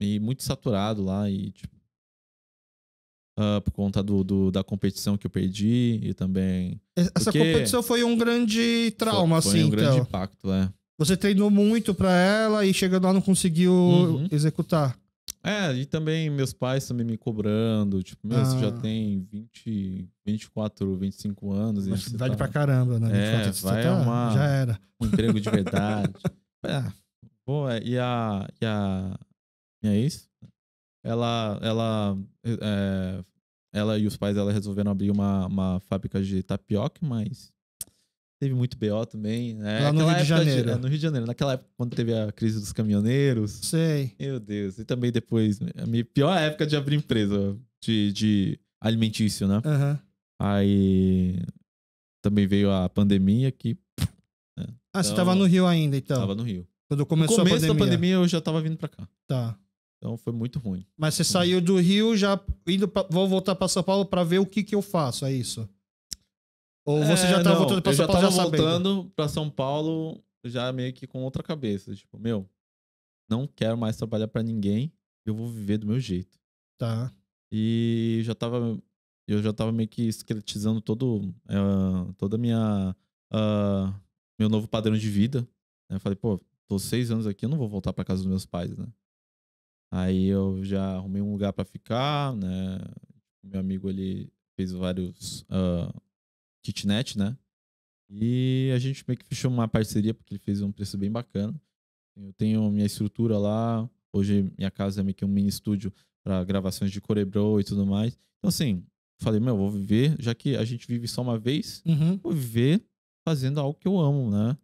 meio muito saturado lá e, tipo, Uh, por conta do, do, da competição que eu perdi e também. Essa Porque... competição foi um grande trauma, foi, foi assim. Foi um então. grande impacto, é. Você treinou muito para ela e chegando lá não conseguiu uhum. executar. É, e também meus pais também me cobrando. Tipo, meu, ah. você já tem 20, 24, 25 anos. Mas idade tá... pra caramba, né? 24, é, vai tá... uma... Já era. Um emprego de verdade. é, boa. É, e a, e a minha ex, ela, ela, é, ela e os pais dela resolveram abrir uma, uma fábrica de tapioca, mas Teve muito BO também, né? Lá no Rio de Janeiro. É, no Rio de Janeiro, naquela época quando teve a crise dos caminhoneiros. Sei. Meu Deus. E também depois, a minha pior época de abrir empresa de, de alimentício, né? Uhum. Aí também veio a pandemia que. Né? Ah, então, você tava no Rio ainda, então? Tava no Rio. Quando começou no começo a pandemia. da pandemia eu já tava vindo pra cá. Tá. Então foi muito ruim. Mas você saiu ruim. do Rio já indo pra, vou voltar para São Paulo para ver o que que eu faço, é isso? Ou você é, já tava não, voltando pra São Paulo? Eu já tava já voltando pra São Paulo já meio que com outra cabeça. Tipo, meu, não quero mais trabalhar para ninguém, eu vou viver do meu jeito. Tá. E já tava. Eu já tava meio que esqueletizando todo, uh, toda a minha. Uh, meu novo padrão de vida. Né? Eu falei, pô, tô seis anos aqui, eu não vou voltar para casa dos meus pais, né? Aí eu já arrumei um lugar para ficar, né? Meu amigo ali fez vários uh, kitnet, né? E a gente meio que fechou uma parceria porque ele fez um preço bem bacana. Eu tenho minha estrutura lá, hoje minha casa é meio que um mini estúdio para gravações de corebro e tudo mais. Então assim, falei, meu, vou viver, já que a gente vive só uma vez, uhum. vou viver fazendo algo que eu amo, né?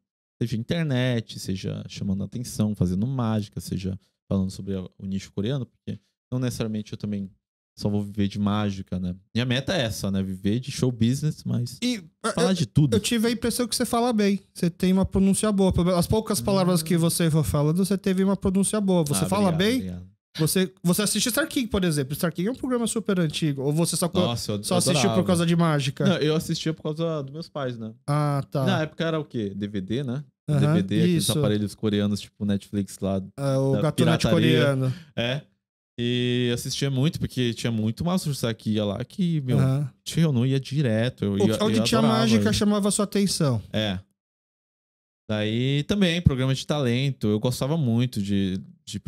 Seja internet, seja chamando atenção, fazendo mágica, seja falando sobre o nicho coreano, porque não necessariamente eu também só vou viver de mágica, né? Minha meta é essa, né? Viver de show business, mas e, falar eu, de tudo. Eu tive a impressão que você fala bem. Você tem uma pronúncia boa. As poucas palavras hum. que você for falando, você teve uma pronúncia boa. Você ah, fala obrigado, bem. Obrigado. Você, você assiste Star King, por exemplo. Star King é um programa super antigo. Ou você só, Nossa, eu, só assistiu por causa de mágica? Não, eu assistia por causa dos meus pais, né? Ah, tá. Na época era o quê? DVD, né? DVD, aqueles aparelhos coreanos, tipo Netflix lá. É, o gatunete coreano. É. E assistia muito, porque tinha muito Master Sack ia lá que, meu, uhum. eu não ia direto. Eu ia, onde eu tinha adorava, mágica eu... chamava sua atenção. É. Daí também, programa de talento. Eu gostava muito de, de,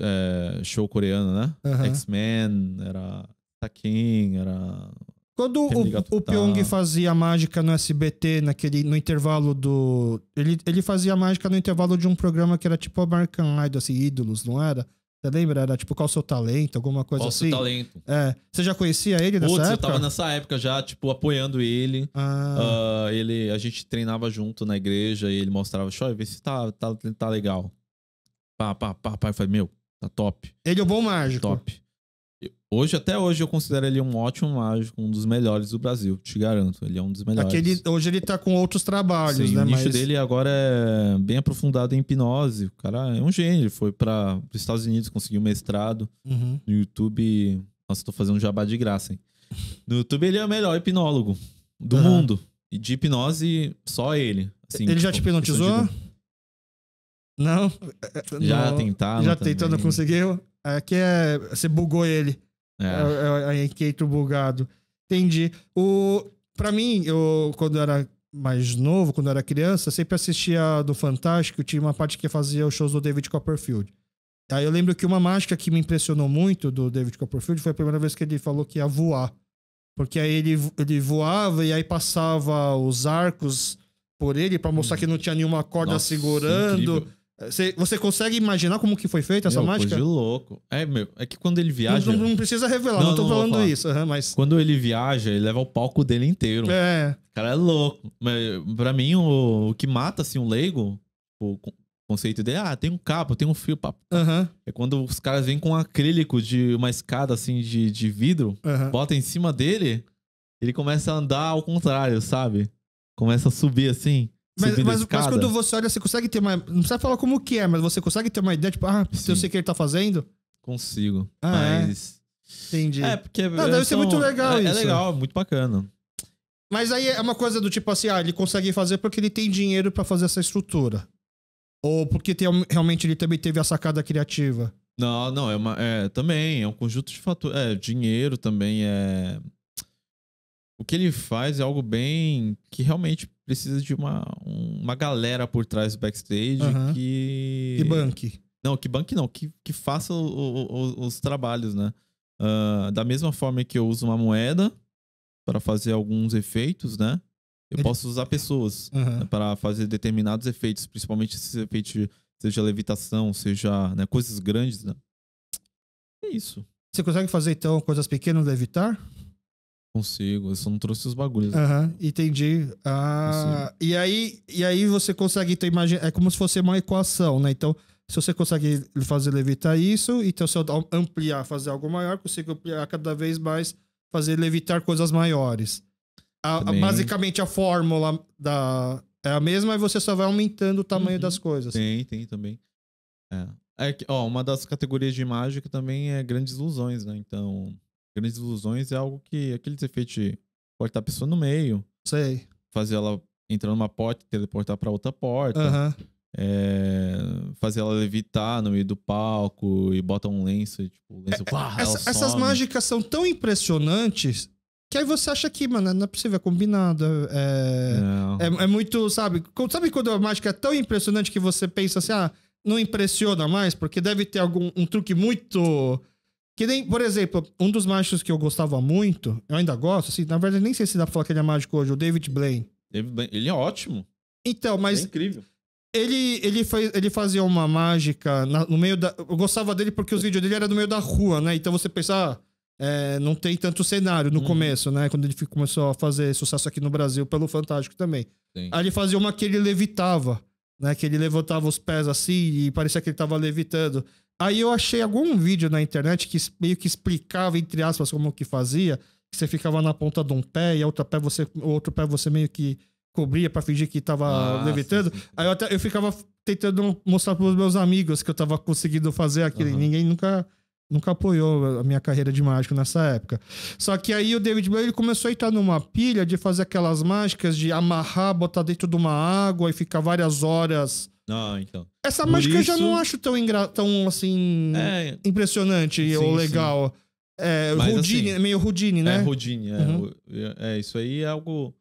é, show coreano, né? Uhum. X-Men, era Taquim, era. Quando o, o Pyong fazia mágica no SBT, naquele, no intervalo do. Ele, ele fazia mágica no intervalo de um programa que era tipo American Idol, assim, ídolos, não era? Você lembra? Era tipo, qual o seu talento, alguma coisa qual assim? Qual o seu assim? talento? É. Você já conhecia ele nessa Putz, época? eu tava nessa época já, tipo, apoiando ele. Ah. Uh, ele. A gente treinava junto na igreja e ele mostrava, show, ver se tá, tá, tá legal. Pá, pá, pá, pá. Eu falei, meu, tá top. Ele é o bom mágico. Top. Hoje, até hoje, eu considero ele um ótimo mágico, um dos melhores do Brasil, te garanto. Ele é um dos melhores. Aquele, hoje ele tá com outros trabalhos, Sim, né? O nicho Mas... dele agora é bem aprofundado em hipnose. O cara é um gênio. Ele foi para os Estados Unidos, conseguiu um mestrado. Uhum. No YouTube. Nossa, tô fazendo um jabá de graça, hein? No YouTube ele é o melhor hipnólogo do uhum. mundo. E de hipnose, só ele. Assim, ele tipo, já te hipnotizou? De... Não. Já tentaram. Já tentou, não conseguiu. Aqui é. Você bugou ele. É. aí é, é, é, é bugado. Entendi. O, pra mim, eu, quando era mais novo, quando era criança, sempre assistia do Fantástico, tinha uma parte que fazia os shows do David Copperfield. Aí eu lembro que uma mágica que me impressionou muito do David Copperfield foi a primeira vez que ele falou que ia voar. Porque aí ele, ele voava e aí passava os arcos por ele para mostrar hum. que não tinha nenhuma corda Nossa, segurando. Incrível. Você, é, você consegue imaginar como que foi feita essa meu, mágica? de louco. É, meu, é que quando ele viaja. Não, não precisa revelar, não, não tô não falando isso. Uhum, mas... Quando ele viaja, ele leva o palco dele inteiro. É. O cara é louco. Mas, pra mim, o, o que mata assim, um leigo, o conceito dele, ah, tem um cabo, tem um fio. Papo. Uhum. É quando os caras vêm com um acrílico de uma escada assim de, de vidro, uhum. bota em cima dele, ele começa a andar ao contrário, sabe? Começa a subir assim. Mas, mas, mas, quando você olha, você consegue ter uma. Não precisa falar como que é, mas você consegue ter uma ideia, tipo, ah, se eu sei o que ele tá fazendo? Consigo. Ah, é? mas. É? Entendi. É, porque. Não, deve são... ser muito legal é, é isso. É legal, muito bacana. Mas aí é uma coisa do tipo assim, ah, ele consegue fazer porque ele tem dinheiro para fazer essa estrutura. Ou porque tem, realmente ele também teve a sacada criativa. Não, não, é, uma, é também, é um conjunto de fatores. É, dinheiro também é. O que ele faz é algo bem que realmente precisa de uma, uma galera por trás do backstage uhum. que. Que banque. Não, que banque não, que, que faça o, o, os trabalhos, né? Uh, da mesma forma que eu uso uma moeda para fazer alguns efeitos, né? Eu posso usar pessoas uhum. né, para fazer determinados efeitos, principalmente esses efeitos, seja levitação, seja né, coisas grandes. Né? É isso. Você consegue fazer então coisas pequenas levitar? Consigo, eu só não trouxe os bagulhos. Né? Aham, uhum, entendi. Ah, e, aí, e aí você consegue ter imagem. É como se fosse uma equação, né? Então, se você consegue fazer levitar isso, então se eu ampliar, fazer algo maior, consigo ampliar cada vez mais, fazer levitar coisas maiores. A, a, basicamente, a fórmula da, é a mesma e você só vai aumentando o tamanho uhum. das coisas. Tem, tem também. É. é que, ó, uma das categorias de imagem que também é grandes ilusões, né? Então, Grandes ilusões é algo que aqueles efeitos pode estar a pessoa no meio. Sei. Fazer ela entrar numa porta, teleportar para outra porta. Uhum. É, fazer ela levitar no meio do palco e bota um lenço, tipo, lenço, é, essa, essas mágicas são tão impressionantes que aí você acha que, mano, não é possível, é combinado. É, é, é, muito, sabe? Sabe quando a mágica é tão impressionante que você pensa assim, ah, não impressiona mais? Porque deve ter algum um truque muito que nem, por exemplo, um dos machos que eu gostava muito, eu ainda gosto, assim, na verdade nem sei se dá pra falar que ele é mágico hoje, o David Blaine. David Blaine, ele é ótimo. Então, mas. É incrível. Ele, ele, foi, ele fazia uma mágica na, no meio da. Eu gostava dele porque os vídeos dele eram no meio da rua, né? Então você pensa, ah, é, não tem tanto cenário no hum. começo, né? Quando ele começou a fazer sucesso aqui no Brasil pelo Fantástico também. Sim. Aí ele fazia uma que ele levitava, né? Que ele levantava os pés assim e parecia que ele tava levitando. Aí eu achei algum vídeo na internet que meio que explicava, entre aspas, como que fazia. Que você ficava na ponta de um pé e outro pé você, o outro pé você meio que cobria para fingir que tava ah, levitando. Sim, sim. Aí eu, até, eu ficava tentando mostrar pros meus amigos que eu tava conseguindo fazer aquilo. Uhum. Ninguém nunca nunca apoiou a minha carreira de mágico nessa época. Só que aí o David ele começou a entrar numa pilha de fazer aquelas mágicas de amarrar, botar dentro de uma água e ficar várias horas não, ah, então. Essa Por mágica isso... eu já não acho tão, ingra... tão assim, é... impressionante sim, ou legal. Sim. É, Houdini, assim, é meio Houdini, é né? É, Houdini. É, uhum. é, isso aí é algo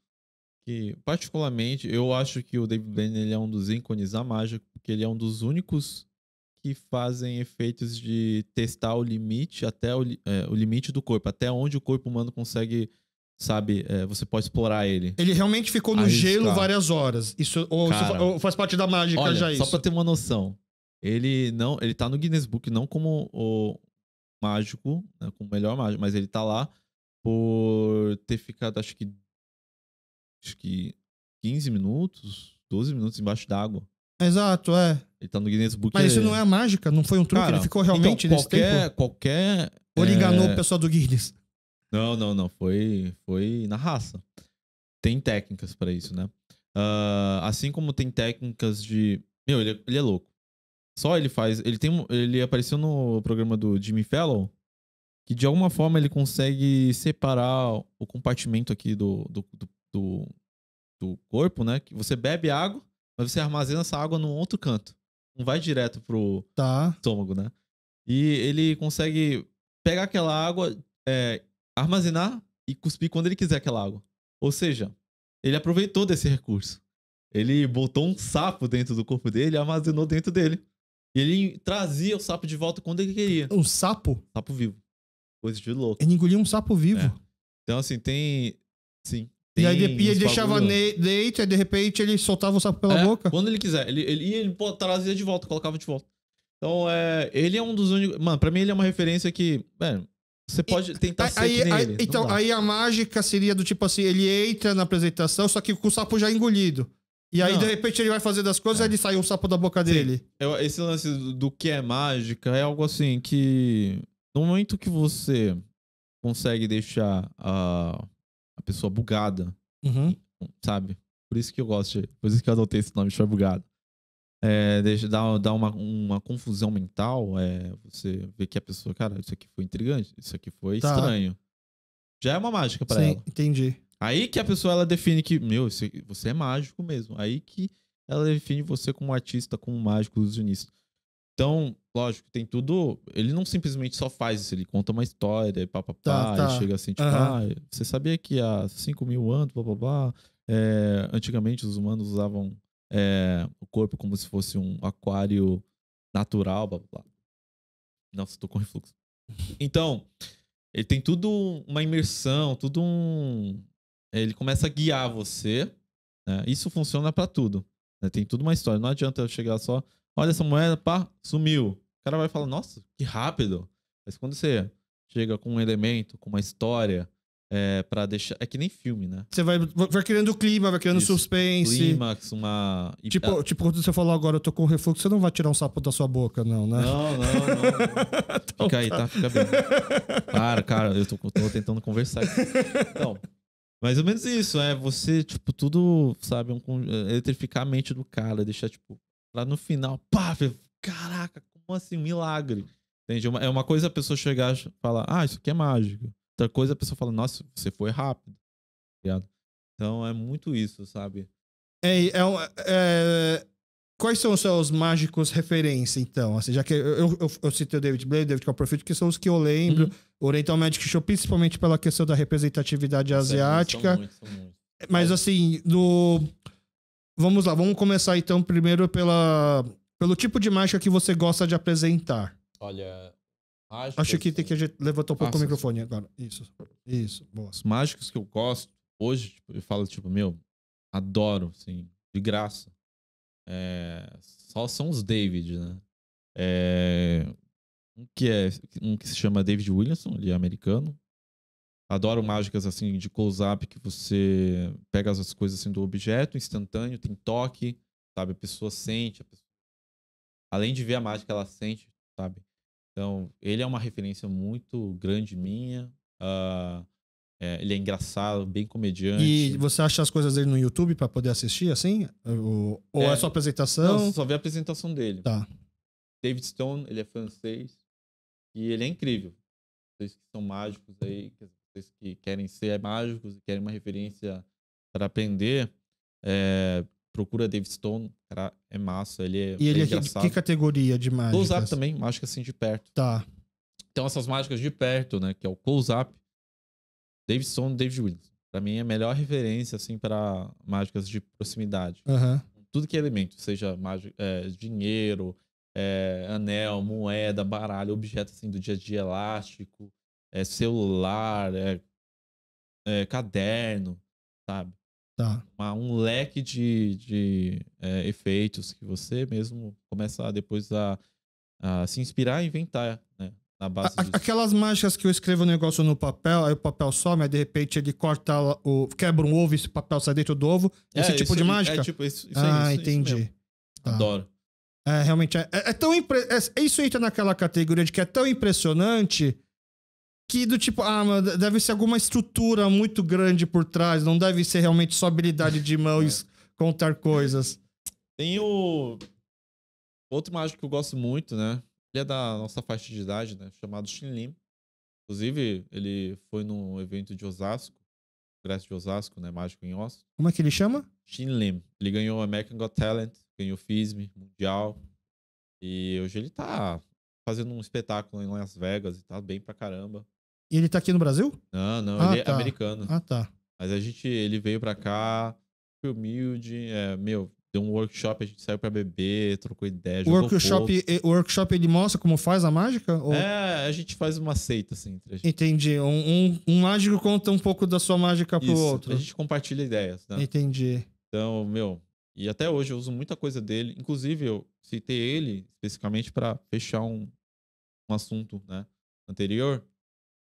que, particularmente, eu acho que o David Blaine ele é um dos ícones da mágica, porque ele é um dos únicos que fazem efeitos de testar o limite até o, é, o limite do corpo, até onde o corpo humano consegue sabe? É, você pode explorar ele. Ele realmente ficou no Arriscar. gelo tá. várias horas. Isso, ou, Cara, isso ou faz parte da mágica olha, já só isso? Só pra ter uma noção. Ele não. Ele tá no Guinness Book não como o mágico, né, como o melhor mágico, mas ele tá lá por ter ficado, acho que. Acho que 15 minutos, 12 minutos embaixo d'água. Exato, é. Ele tá no Guinness Book. Mas isso é não é mágica? Não foi um truque? Cara, ele ficou realmente então, qualquer, nesse tempo? Qualquer. Ou ele é... enganou o pessoal do Guinness? Não, não, não. Foi, foi na raça. Tem técnicas para isso, né? Uh, assim como tem técnicas de. Meu, ele, é, ele é louco. Só ele faz. Ele tem Ele apareceu no programa do Jimmy Fallon. Que de alguma forma ele consegue separar o compartimento aqui do, do, do, do, do corpo, né? Que você bebe água, mas você armazena essa água num outro canto. Não vai direto pro tá. estômago, né? E ele consegue pegar aquela água, é, armazenar e cuspir quando ele quiser aquela água. Ou seja, ele aproveitou desse recurso. Ele botou um sapo dentro do corpo dele e armazenou dentro dele. E ele trazia o sapo de volta quando ele queria. Um sapo? Sapo vivo. Coisa de louco. Ele engolia um sapo vivo. É. Então, assim, tem. Sim. Tem e aí ele, ele deixava leite, e de repente ele soltava o sapo pela é, boca. Quando ele quiser. Ele, ele, ele, ele trazia de volta, colocava de volta. Então, é, ele é um dos únicos. Mano, pra mim ele é uma referência que. Mano, você pode e, tentar ser aí, aí Então, aí a mágica seria do tipo assim, ele entra na apresentação, só que com o sapo já engolido. E aí, não. de repente, ele vai fazer das coisas e é. ele sai um sapo da boca Sim. dele. Eu, esse lance do, do que é mágica é algo assim que. No momento que você consegue deixar a, a pessoa bugada, uhum. sabe? Por isso que eu gosto, por isso que eu adotei esse nome, Chá Bugado é, deixa, dá, dá uma, uma confusão mental. É, você vê que a pessoa, cara, isso aqui foi intrigante, isso aqui foi tá. estranho. Já é uma mágica para ela. Entendi. Aí que a pessoa ela define que, meu, você é mágico mesmo. Aí que ela define você como artista, como mágico ilusionista. Então, lógico, tem tudo. Ele não simplesmente só faz isso, ele conta uma história, papapá, tá, tá. chega assim, tipo, uhum. ah, você sabia que há 5 mil anos, papapá, é, antigamente os humanos usavam é, o corpo como se fosse um aquário natural, blá blá. Nossa, tô com refluxo. Então, ele tem tudo uma imersão, tudo um. Ele começa a guiar você. Né? Isso funciona para tudo. Né? Tem tudo uma história. Não adianta eu chegar só, olha essa moeda, pá, sumiu. O cara vai falar, nossa, que rápido. Mas quando você chega com um elemento, com uma história, é, para deixar. É que nem filme, né? Você vai, vai criando clima, vai criando Isso. suspense. Clímax, uma. Tipo, ah. tipo, quando você falou agora, eu tô com refluxo, você não vai tirar um sapo da sua boca, não, né? Não, não, não. Então fica aí, tá? Fica bem. Cara, cara, eu tô, tô tentando conversar. Então. Mais ou menos isso, é você, tipo, tudo, sabe, um, é, eletrificar a mente do cara, deixar, tipo, lá no final, pá, caraca, como assim, milagre. Entende? É, é uma coisa a pessoa chegar e falar, ah, isso aqui é mágico. Outra coisa, a pessoa fala, nossa, você foi rápido. Tá então é muito isso, sabe? É, é, é, quais são os seus mágicos referência, então? Assim, já que eu, eu, eu, citei o David Blaine, David Copperfield, que são os que eu lembro. Uhum. Oriental Magic Show, principalmente pela questão da representatividade é asiática. São muito, são muito. Mas assim, do. Vamos lá, vamos começar então primeiro pela... pelo tipo de mágica que você gosta de apresentar. Olha, Mágicas, Acho que tem que a gente levantar um pouco o microfone agora. Isso. Isso. Boas. Mágicas que eu gosto hoje, tipo, eu falo, tipo, meu, adoro, assim, de graça. É, só são os David, né? É, um que é um que se chama David Williamson, ele é americano. Adoro mágicas assim de close-up que você pega as coisas assim do objeto instantâneo, tem toque, sabe? A pessoa sente, a pessoa... além de ver a mágica, ela sente, sabe? Então, ele é uma referência muito grande minha. Uh, é, ele é engraçado, bem comediante. E você acha as coisas dele no YouTube para poder assistir, assim? Ou, é, é só apresentação? Não, só vê a apresentação dele. Tá. David Stone, ele é francês. E ele é incrível. Vocês que são mágicos aí, vocês que querem ser mágicos e querem uma referência para aprender, é, procura Dave Stone, cara, é massa, ele é E ele é engraçado. que categoria de mágica? Close-up também, mágica assim de perto. Tá. Então essas mágicas de perto, né, que é o close-up, Dave Stone, David Williams. Pra mim é a melhor referência, assim, para mágicas de proximidade. Uhum. Tudo que é elemento, seja mágica, é, dinheiro, é, anel, moeda, baralho, objeto, assim, do dia a dia, elástico, é, celular, é, é caderno, sabe? Tá. Uma, um leque de, de é, efeitos que você mesmo começa depois a, a, se inspirar e inventar, né? Na base a, Aquelas mágicas que eu escrevo um negócio no papel, aí o papel some, aí de repente ele corta o. quebra um ovo e esse papel sai dentro do ovo. É, esse tipo de é, é mágica? É, tipo, isso, isso ah, é isso, entendi. Tá. Adoro. É, realmente é, é, é tão impre... é, isso entra naquela categoria de que é tão impressionante que do tipo, ah, deve ser alguma estrutura muito grande por trás, não deve ser realmente só habilidade de mãos é. contar coisas. Tem o. Outro mágico que eu gosto muito, né? Ele é da nossa faixa de idade, né? Chamado Shin Lim. Inclusive, ele foi num evento de Osasco, Congresso de Osasco, né? Mágico em Osasco. Como é que ele chama? Shin Lim. Ele ganhou American Got Talent, ganhou FISM, Mundial. E hoje ele tá fazendo um espetáculo em Las Vegas e tá bem pra caramba. E ele tá aqui no Brasil? Não, não, ah, ele é tá. é americano. Ah, tá. Mas a gente, ele veio pra cá, foi humilde, é, meu, deu um workshop, a gente saiu pra beber, trocou ideia, jogou workshop, eh, O workshop ele mostra como faz a mágica? Ou... É, a gente faz uma seita, assim. Entendi. Um, um, um, mágico conta um pouco da sua mágica pro Isso. outro. A gente compartilha ideias, né? Entendi. Então, meu, e até hoje eu uso muita coisa dele. Inclusive, eu citei ele especificamente para fechar um, um assunto, né? Anterior,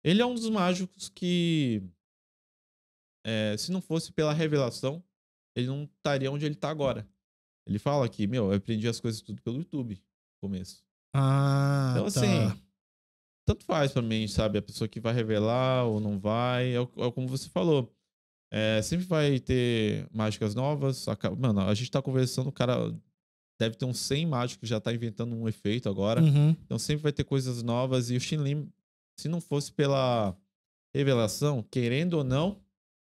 ele é um dos mágicos que, é, se não fosse pela revelação, ele não estaria onde ele está agora. Ele fala que, meu, eu aprendi as coisas tudo pelo YouTube no começo. Ah, então, assim, tá. assim, tanto faz pra mim, sabe? A pessoa que vai revelar ou não vai. É, é como você falou. É, sempre vai ter mágicas novas. Mano, a gente tá conversando, o cara deve ter uns 100 mágicos, já tá inventando um efeito agora. Uhum. Então sempre vai ter coisas novas. E o Lim se não fosse pela revelação, querendo ou não,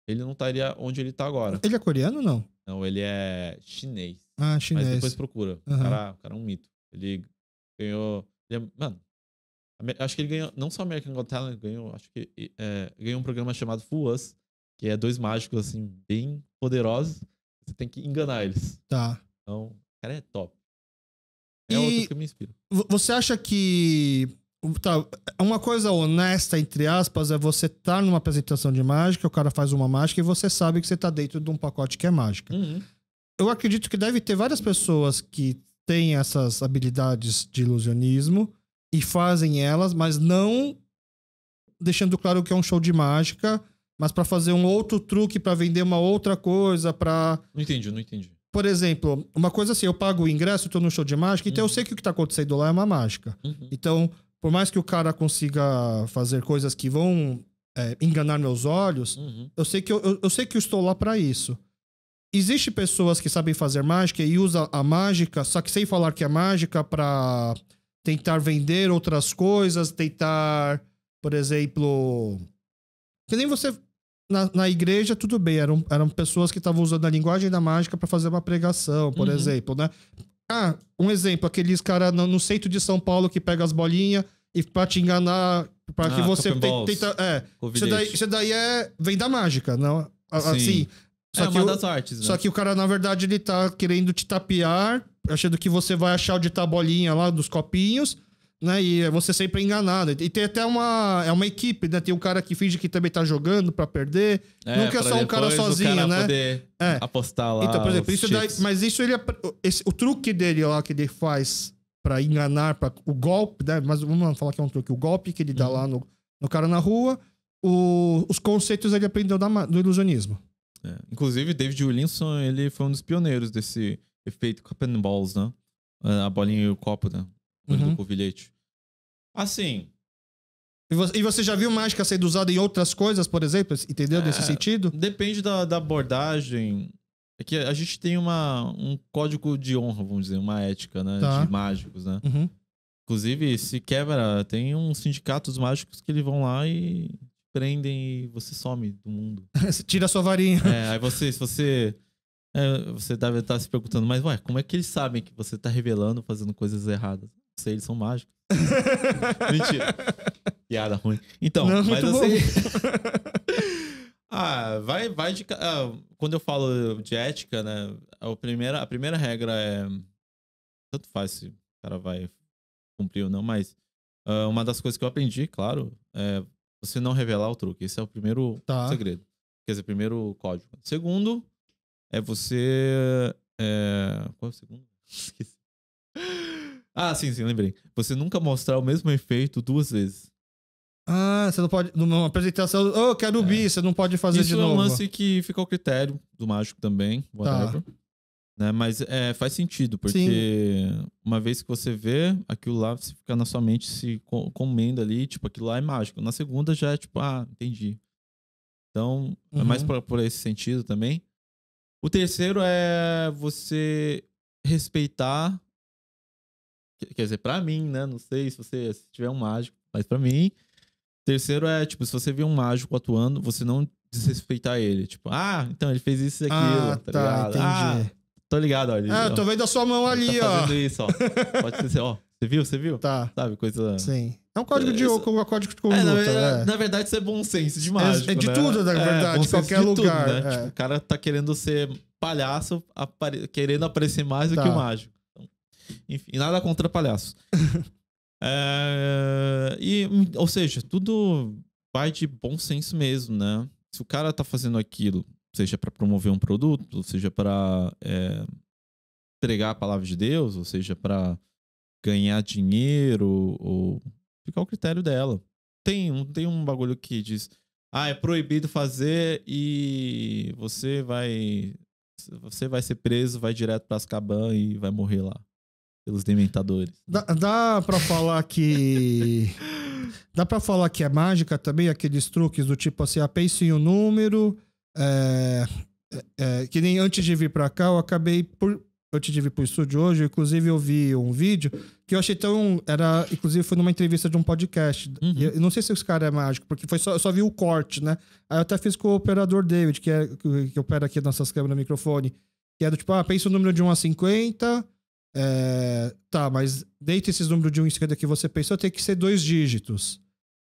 ele não estaria onde ele está agora. Ele é coreano ou não? Não, ele é chinês. Ah, chinês. Mas depois procura. Uhum. O, cara, o cara é um mito. Ele ganhou. Ele é, mano, acho que ele ganhou. Não só American Got Talent, ganhou. Acho que é, ganhou um programa chamado Full Us, que é dois mágicos, assim, bem poderosos. Você tem que enganar eles. Tá. Então, o cara é top. É e outro que me inspira. Você acha que Tá, uma coisa honesta, entre aspas, é você tá numa apresentação de mágica, o cara faz uma mágica e você sabe que você tá dentro de um pacote que é mágica. Uhum. Eu acredito que deve ter várias pessoas que têm essas habilidades de ilusionismo e fazem elas, mas não deixando claro que é um show de mágica, mas para fazer um outro truque, para vender uma outra coisa, para Não entendi, não entendi. Por exemplo, uma coisa assim, eu pago o ingresso, tô no show de mágica, uhum. então eu uhum. sei que o que tá acontecendo lá é uma mágica. Uhum. Então, por mais que o cara consiga fazer coisas que vão é, enganar meus olhos, uhum. eu, sei que eu, eu, eu sei que eu estou lá para isso. Existem pessoas que sabem fazer mágica e usa a mágica, só que sem falar que é mágica, para tentar vender outras coisas, tentar, por exemplo. Que nem você. Na, na igreja, tudo bem, eram, eram pessoas que estavam usando a linguagem da mágica para fazer uma pregação, por uhum. exemplo, né? Ah, um exemplo, aqueles caras no, no, centro de São Paulo que pega as bolinhas, e pra te enganar, pra ah, que você tente, tenta. É. Isso daí, isso daí, é. Vem da mágica, não? Assim. Sim. Só é que uma o, das artes, né? Só que o cara, na verdade, ele tá querendo te tapear, achando que você vai achar o de tabolinha lá dos copinhos, né? E é você sempre é enganado. E tem até uma. É uma equipe, né? Tem um cara que finge que também tá jogando pra perder. É, Nunca é só um cara sozinho, cara né? Poder é. apostar lá. Então, por exemplo, isso daí, Mas isso ele. É, esse, o truque dele lá que ele faz para enganar, para o golpe, né? mas vamos falar que é um truque, o golpe que ele dá uhum. lá no, no cara na rua, o, os conceitos ele aprendeu da, do ilusionismo. É. Inclusive, David Williamson, ele foi um dos pioneiros desse efeito cup and balls, né? A bolinha e o copo, né? Uhum. O bilhete. Assim, e você já viu mágica sendo usada em outras coisas, por exemplo? Entendeu? É, Nesse sentido? Depende da, da abordagem. É que a gente tem uma, um código de honra, vamos dizer, uma ética, né? Tá. De mágicos, né? Uhum. Inclusive, se quebra, tem um sindicato dos mágicos que eles vão lá e prendem e você some do mundo. você tira a sua varinha. É, aí você, se você. É, você deve estar tá se perguntando, mas ué, como é que eles sabem que você está revelando, fazendo coisas erradas? Não sei, eles são mágicos. Mentira. Piada ruim. Então, Não, mas assim. Ah, vai, vai de. Ah, quando eu falo de ética, né? A primeira, a primeira regra é. Tanto faz se o cara vai cumprir ou não, mas ah, uma das coisas que eu aprendi, claro, é você não revelar o truque. Esse é o primeiro tá. segredo. Quer dizer, primeiro código. Segundo, é você. É... Qual é o segundo? Esqueci. Ah, sim, sim, lembrei. Você nunca mostrar o mesmo efeito duas vezes. Ah, você não pode. Numa apresentação, oh, eu quero é. bi, você não pode fazer Isso de novo. Isso é um lance que fica ao critério do mágico também, whatever. Tá. Né? Mas é, faz sentido, porque Sim. uma vez que você vê, aquilo lá se fica na sua mente, se comendo ali, tipo, aquilo lá é mágico. Na segunda já é tipo, ah, entendi. Então, uhum. é mais uhum. pra, por esse sentido também. O terceiro é você respeitar. Quer dizer, pra mim, né? Não sei se você se tiver um mágico, mas pra mim, Terceiro é, tipo, se você vê um mágico atuando, você não desrespeitar ele. Tipo, ah, então ele fez isso e ah, aquilo, ah, tá, tá ligado? Entendi. Ah, tô ligado, olha. Ah, tô vendo a sua mão tá ali, tá ó. fazendo isso, ó. Pode ser, ó. Você viu, você viu? Tá. Sabe, coisa... Sim. É um código é, de oco, um código de conduta. É, na, verdade, né? na verdade, isso é bom senso de É, é, de né? tudo, na é, verdade, de qualquer de lugar. Tudo, né? É. tipo, o cara tá querendo ser palhaço, apare... querendo aparecer mais tá. do que tá. o mágico. Então, enfim, nada contra palhaços. É, e, hum, ou seja, tudo vai de bom senso mesmo, né? Se o cara tá fazendo aquilo, seja para promover um produto, seja para é, entregar a palavra de Deus, ou seja para ganhar dinheiro, ou ficar ao critério dela. Tem um, tem um bagulho que diz, ah, é proibido fazer e você vai você vai ser preso, vai direto para Azkaban e vai morrer lá pelos dementadores. Dá, dá para falar que. dá para falar que é mágica também, aqueles truques do tipo assim, ah, pense em um número. É, é, é que nem antes de vir para cá, eu acabei por. Antes de vir pro estúdio hoje, inclusive eu vi um vídeo que eu achei tão. Era, inclusive, foi numa entrevista de um podcast. Uhum. Eu, eu, não sei se esse cara é mágico, porque foi só, eu só vi o corte, né? Aí eu até fiz com o operador David, que, é, que, que opera aqui nossas câmeras microfone. Que é do tipo, ah, pensa o número de 1 a 50 é, tá, mas deita esses números de um em esquerda que você pensou, tem que ser dois dígitos.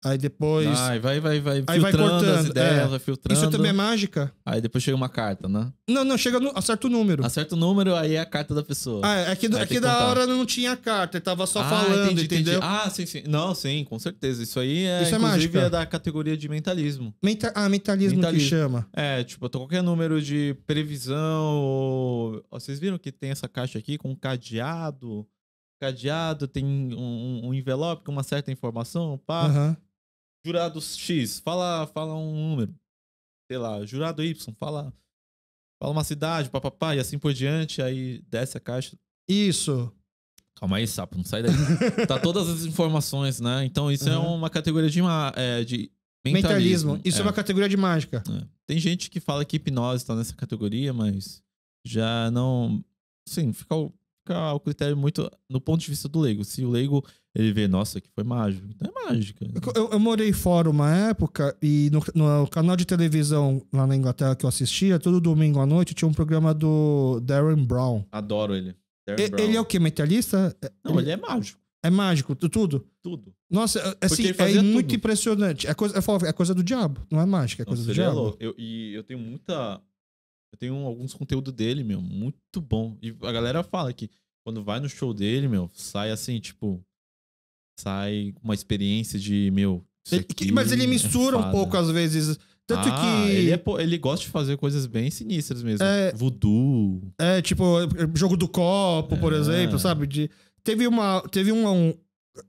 Aí depois. Ai, vai, vai, vai. Aí vai cortando. As é. ideias, é. vai filtrando. Isso também é mágica. Aí depois chega uma carta, né? Não, não, chega a certo número. A certo número, aí é a carta da pessoa. Ah, é que, aqui, é da contar. hora não tinha carta, tava só ah, falando, entendi, entendeu? Entendi. Ah, sim, sim. Não, sim, com certeza. Isso aí é. Isso é mágica. é da categoria de mentalismo. Menta ah, mentalismo, mentalismo que chama. É, tipo, qualquer número de previsão. Ou... Vocês viram que tem essa caixa aqui com cadeado? Cadeado, tem um, um envelope com uma certa informação, pá. Uhum. Jurado X, fala, fala um número. Sei lá, jurado Y, fala, fala uma cidade, papapá, e assim por diante. Aí desce a caixa. Isso. Calma aí, sapo, não sai daí. tá todas as informações, né? Então isso uhum. é uma categoria de, é, de mentalismo. mentalismo. Isso é. é. uma categoria de mágica. É. Tem gente que fala que hipnose tá nessa categoria, mas já não. Sim, fica fica critério muito no ponto de vista do leigo. Se o leigo ele vê, nossa, que foi mágico, então é mágica. Né? Eu, eu, morei fora uma época e no, no, canal de televisão lá na Inglaterra que eu assistia, todo domingo à noite tinha um programa do Darren Brown. Adoro ele. E, Ele é o que? Metalista? É, não, ele, ele é mágico. É mágico, tudo? Tudo. Nossa, é, assim, é muito impressionante. É coisa, é coisa do diabo, não é mágica, é coisa Nossa, do é diabo. É eu, e eu tenho muita eu tenho alguns conteúdos dele, meu, muito bom. E a galera fala que quando vai no show dele, meu, sai assim, tipo. Sai uma experiência de, meu. Ele, mas ele é mistura é um pouco, às vezes. Tanto ah, que. Ele, é, ele gosta de fazer coisas bem sinistras mesmo. É, Voodoo. É, tipo, jogo do copo, é. por exemplo, sabe? De, teve uma. Teve um. um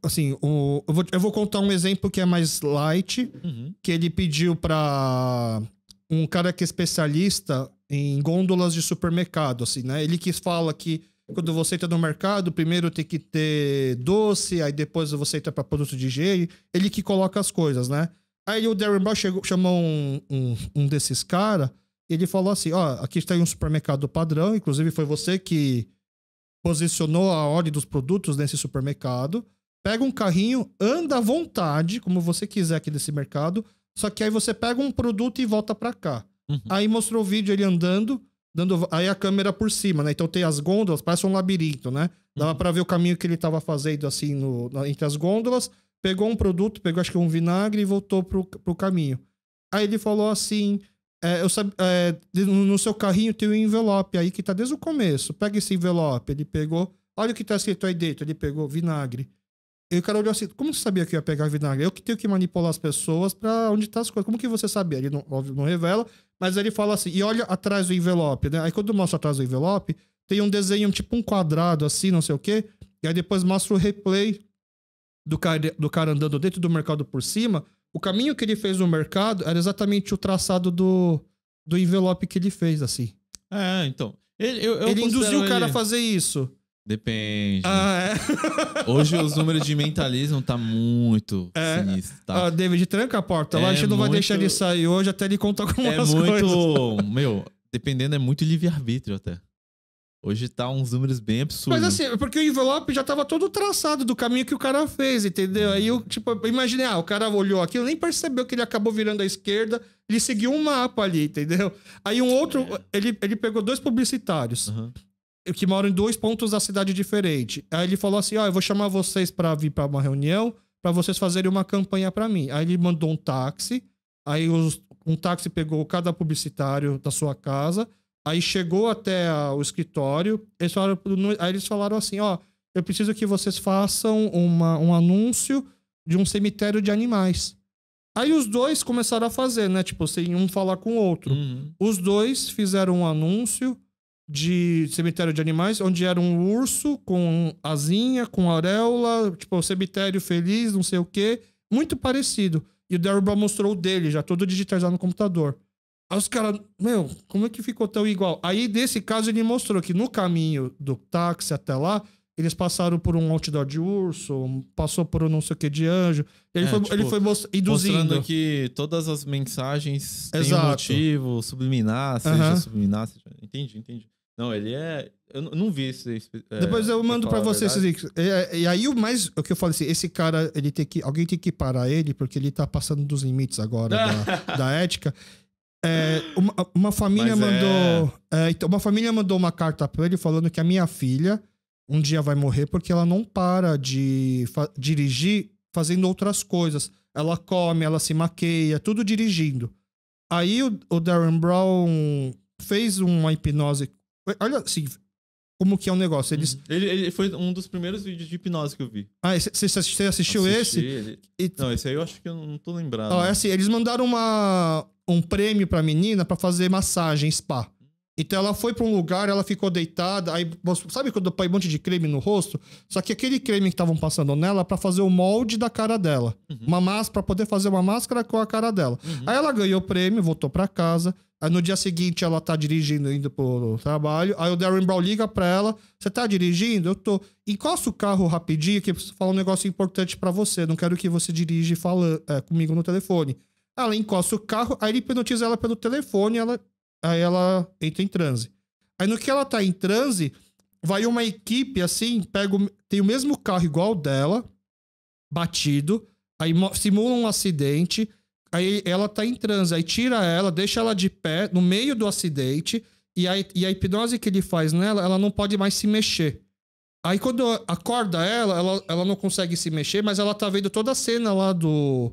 assim, um, eu, vou, eu vou contar um exemplo que é mais light, uhum. que ele pediu pra um cara que é especialista em gôndolas de supermercado, assim, né? Ele que fala que quando você entra no mercado, primeiro tem que ter doce, aí depois você entra para produto de higiene. Ele que coloca as coisas, né? Aí o Darren Brown chegou, chamou um, um, um desses caras ele falou assim: ó, aqui está um supermercado padrão, inclusive foi você que posicionou a ordem dos produtos nesse supermercado. Pega um carrinho, anda à vontade, como você quiser aqui nesse mercado, só que aí você pega um produto e volta para cá. Uhum. Aí mostrou o vídeo ele andando, dando aí a câmera por cima, né? Então tem as gôndolas, parece um labirinto, né? Dava uhum. para ver o caminho que ele tava fazendo assim no, entre as gôndolas. Pegou um produto, pegou acho que um vinagre e voltou pro, pro caminho. Aí ele falou assim: é, eu é, no seu carrinho tem um envelope aí que tá desde o começo. Pega esse envelope. Ele pegou. Olha o que tá escrito aí dentro. Ele pegou vinagre. E o cara olhou assim: como você sabia que ia pegar vinagre? Eu que tenho que manipular as pessoas para onde tá as coisas. Como que você sabia? Ele não, óbvio, não revela. Mas ele fala assim, e olha atrás do envelope, né? Aí quando mostra atrás do envelope, tem um desenho, tipo um quadrado assim, não sei o quê. E aí depois mostra o replay do cara, do cara andando dentro do mercado por cima. O caminho que ele fez no mercado era exatamente o traçado do, do envelope que ele fez, assim. É, então. Ele, eu, eu ele induziu o cara ele... a fazer isso. Depende. Ah, é. Hoje os números de mentalismo tá muito é. sinistro. Tá? Ah, David, tranca a porta. É lá a gente não vai deixar ele sair hoje até ele contar coisas. é muito... Coisas. Meu, dependendo, é muito livre-arbítrio até. Hoje tá uns números bem absurdos. Mas assim, porque o envelope já tava todo traçado do caminho que o cara fez, entendeu? Aí eu, tipo, imaginei, ah, o cara olhou aquilo, nem percebeu que ele acabou virando à esquerda, ele seguiu um mapa ali, entendeu? Aí um outro, é. ele, ele pegou dois publicitários. Uhum que moram em dois pontos da cidade diferente. Aí ele falou assim: ó, oh, eu vou chamar vocês para vir para uma reunião, para vocês fazerem uma campanha para mim. Aí ele mandou um táxi, aí os, um táxi pegou cada publicitário da sua casa, aí chegou até a, o escritório, eles falaram, aí eles falaram assim: ó, oh, eu preciso que vocês façam uma, um anúncio de um cemitério de animais. Aí os dois começaram a fazer, né? Tipo, sem assim, um falar com o outro. Uhum. Os dois fizeram um anúncio de cemitério de animais, onde era um urso com asinha, com areola, tipo, um cemitério feliz, não sei o quê. Muito parecido. E o Darryl Brown mostrou o dele, já todo digitalizado no computador. Aí os caras, meu, como é que ficou tão igual? Aí, desse caso, ele mostrou que no caminho do táxi até lá, eles passaram por um outdoor de urso, passou por um não sei o que de anjo. Ele é, foi, tipo, ele foi induzindo. Mostrando que todas as mensagens Exato. têm um motivo, subliminar, seja uhum. subliminar, seja... Entendi, entendi. Não, ele é. Eu não vi isso. É, Depois eu mando para você, Cedric. E, é, é, e aí o mais. O que eu falei assim, esse cara, ele tem que. Alguém tem que parar ele, porque ele tá passando dos limites agora da, da ética. É, uma, uma, família Mas mandou. É... é então, uma família mandou uma carta para ele falando que a minha filha um dia vai morrer porque ela não para de fa dirigir fazendo outras coisas. Ela come, ela se maqueia, tudo dirigindo. Aí o, o Darren Brown fez uma hipnose Olha, assim, como que é o um negócio. Eles... Uhum. Ele, ele, foi um dos primeiros vídeos de hipnose que eu vi. Ah, você assistiu, esse? Ele... E... Não, esse aí eu acho que eu não tô lembrado. Ah, é assim, eles mandaram uma, um prêmio pra menina pra fazer massagem, spa. Então ela foi para um lugar, ela ficou deitada, aí sabe quando põe um monte de creme no rosto? Só que aquele creme que estavam passando nela para fazer o molde da cara dela, uhum. uma máscara para poder fazer uma máscara com a cara dela. Uhum. Aí ela ganhou o prêmio, voltou para casa. Aí no dia seguinte ela tá dirigindo indo pro trabalho. Aí o Darren Brown liga para ela: "Você tá dirigindo? Eu tô. Encosta o carro rapidinho que eu preciso falar um negócio importante para você. Não quero que você dirija falando é, comigo no telefone." Ela encosta o carro, aí ele hipnotiza ela pelo telefone, ela aí ela entra em transe. Aí no que ela tá em transe, vai uma equipe assim, pega o, tem o mesmo carro igual dela, batido, aí simula um acidente, aí ela tá em transe, aí tira ela, deixa ela de pé no meio do acidente, e a, e a hipnose que ele faz nela, ela não pode mais se mexer. Aí quando acorda ela, ela, ela não consegue se mexer, mas ela tá vendo toda a cena lá do,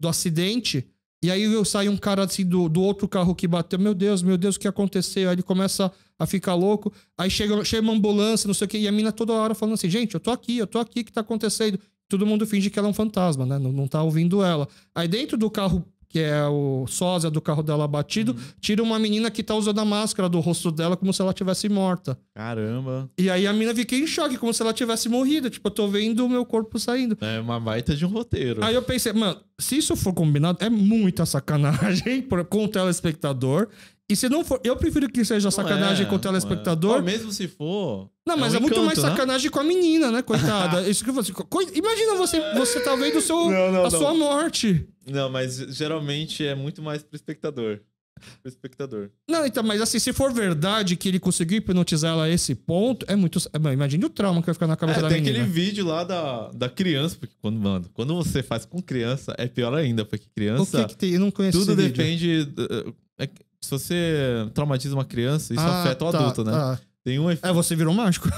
do acidente. E aí eu saio um cara assim do, do outro carro que bateu. Meu Deus, meu Deus, o que aconteceu? Aí ele começa a ficar louco. Aí chega, chega uma ambulância, não sei o quê. E a mina toda hora falando assim, gente, eu tô aqui, eu tô aqui, o que tá acontecendo? Todo mundo finge que ela é um fantasma, né? Não, não tá ouvindo ela. Aí dentro do carro que é o sósia do carro dela batido, uhum. tira uma menina que tá usando a máscara do rosto dela como se ela tivesse morta. Caramba. E aí a menina fica em choque, como se ela tivesse morrido. Tipo, eu tô vendo o meu corpo saindo. É uma baita de um roteiro. Aí eu pensei, mano, se isso for combinado, é muita sacanagem com o telespectador. E se não for, eu prefiro que seja não sacanagem é, com o é. telespectador. É. Ou mesmo se for. Não, é mas é, um é muito encanto, mais né? sacanagem né? com a menina, né, coitada? isso que você. Imagina você, você tá vendo o seu, não, não, a sua morte. Não, mas geralmente é muito mais pro espectador. Pro espectador. Não, então, mas assim, se for verdade que ele conseguiu hipnotizar ela a esse ponto, é muito. É, o trauma que vai ficar na cabeça é, da tem menina. Tem aquele vídeo lá da, da criança, porque quando, mano, quando você faz com criança, é pior ainda, porque criança. O que, que tem? Eu não conheço Tudo depende. Eh, eh, é, se você traumatiza uma criança, isso ah, afeta o tá, adulto, né? Ah. Tem um efeito. Ah, é, você virou mágico.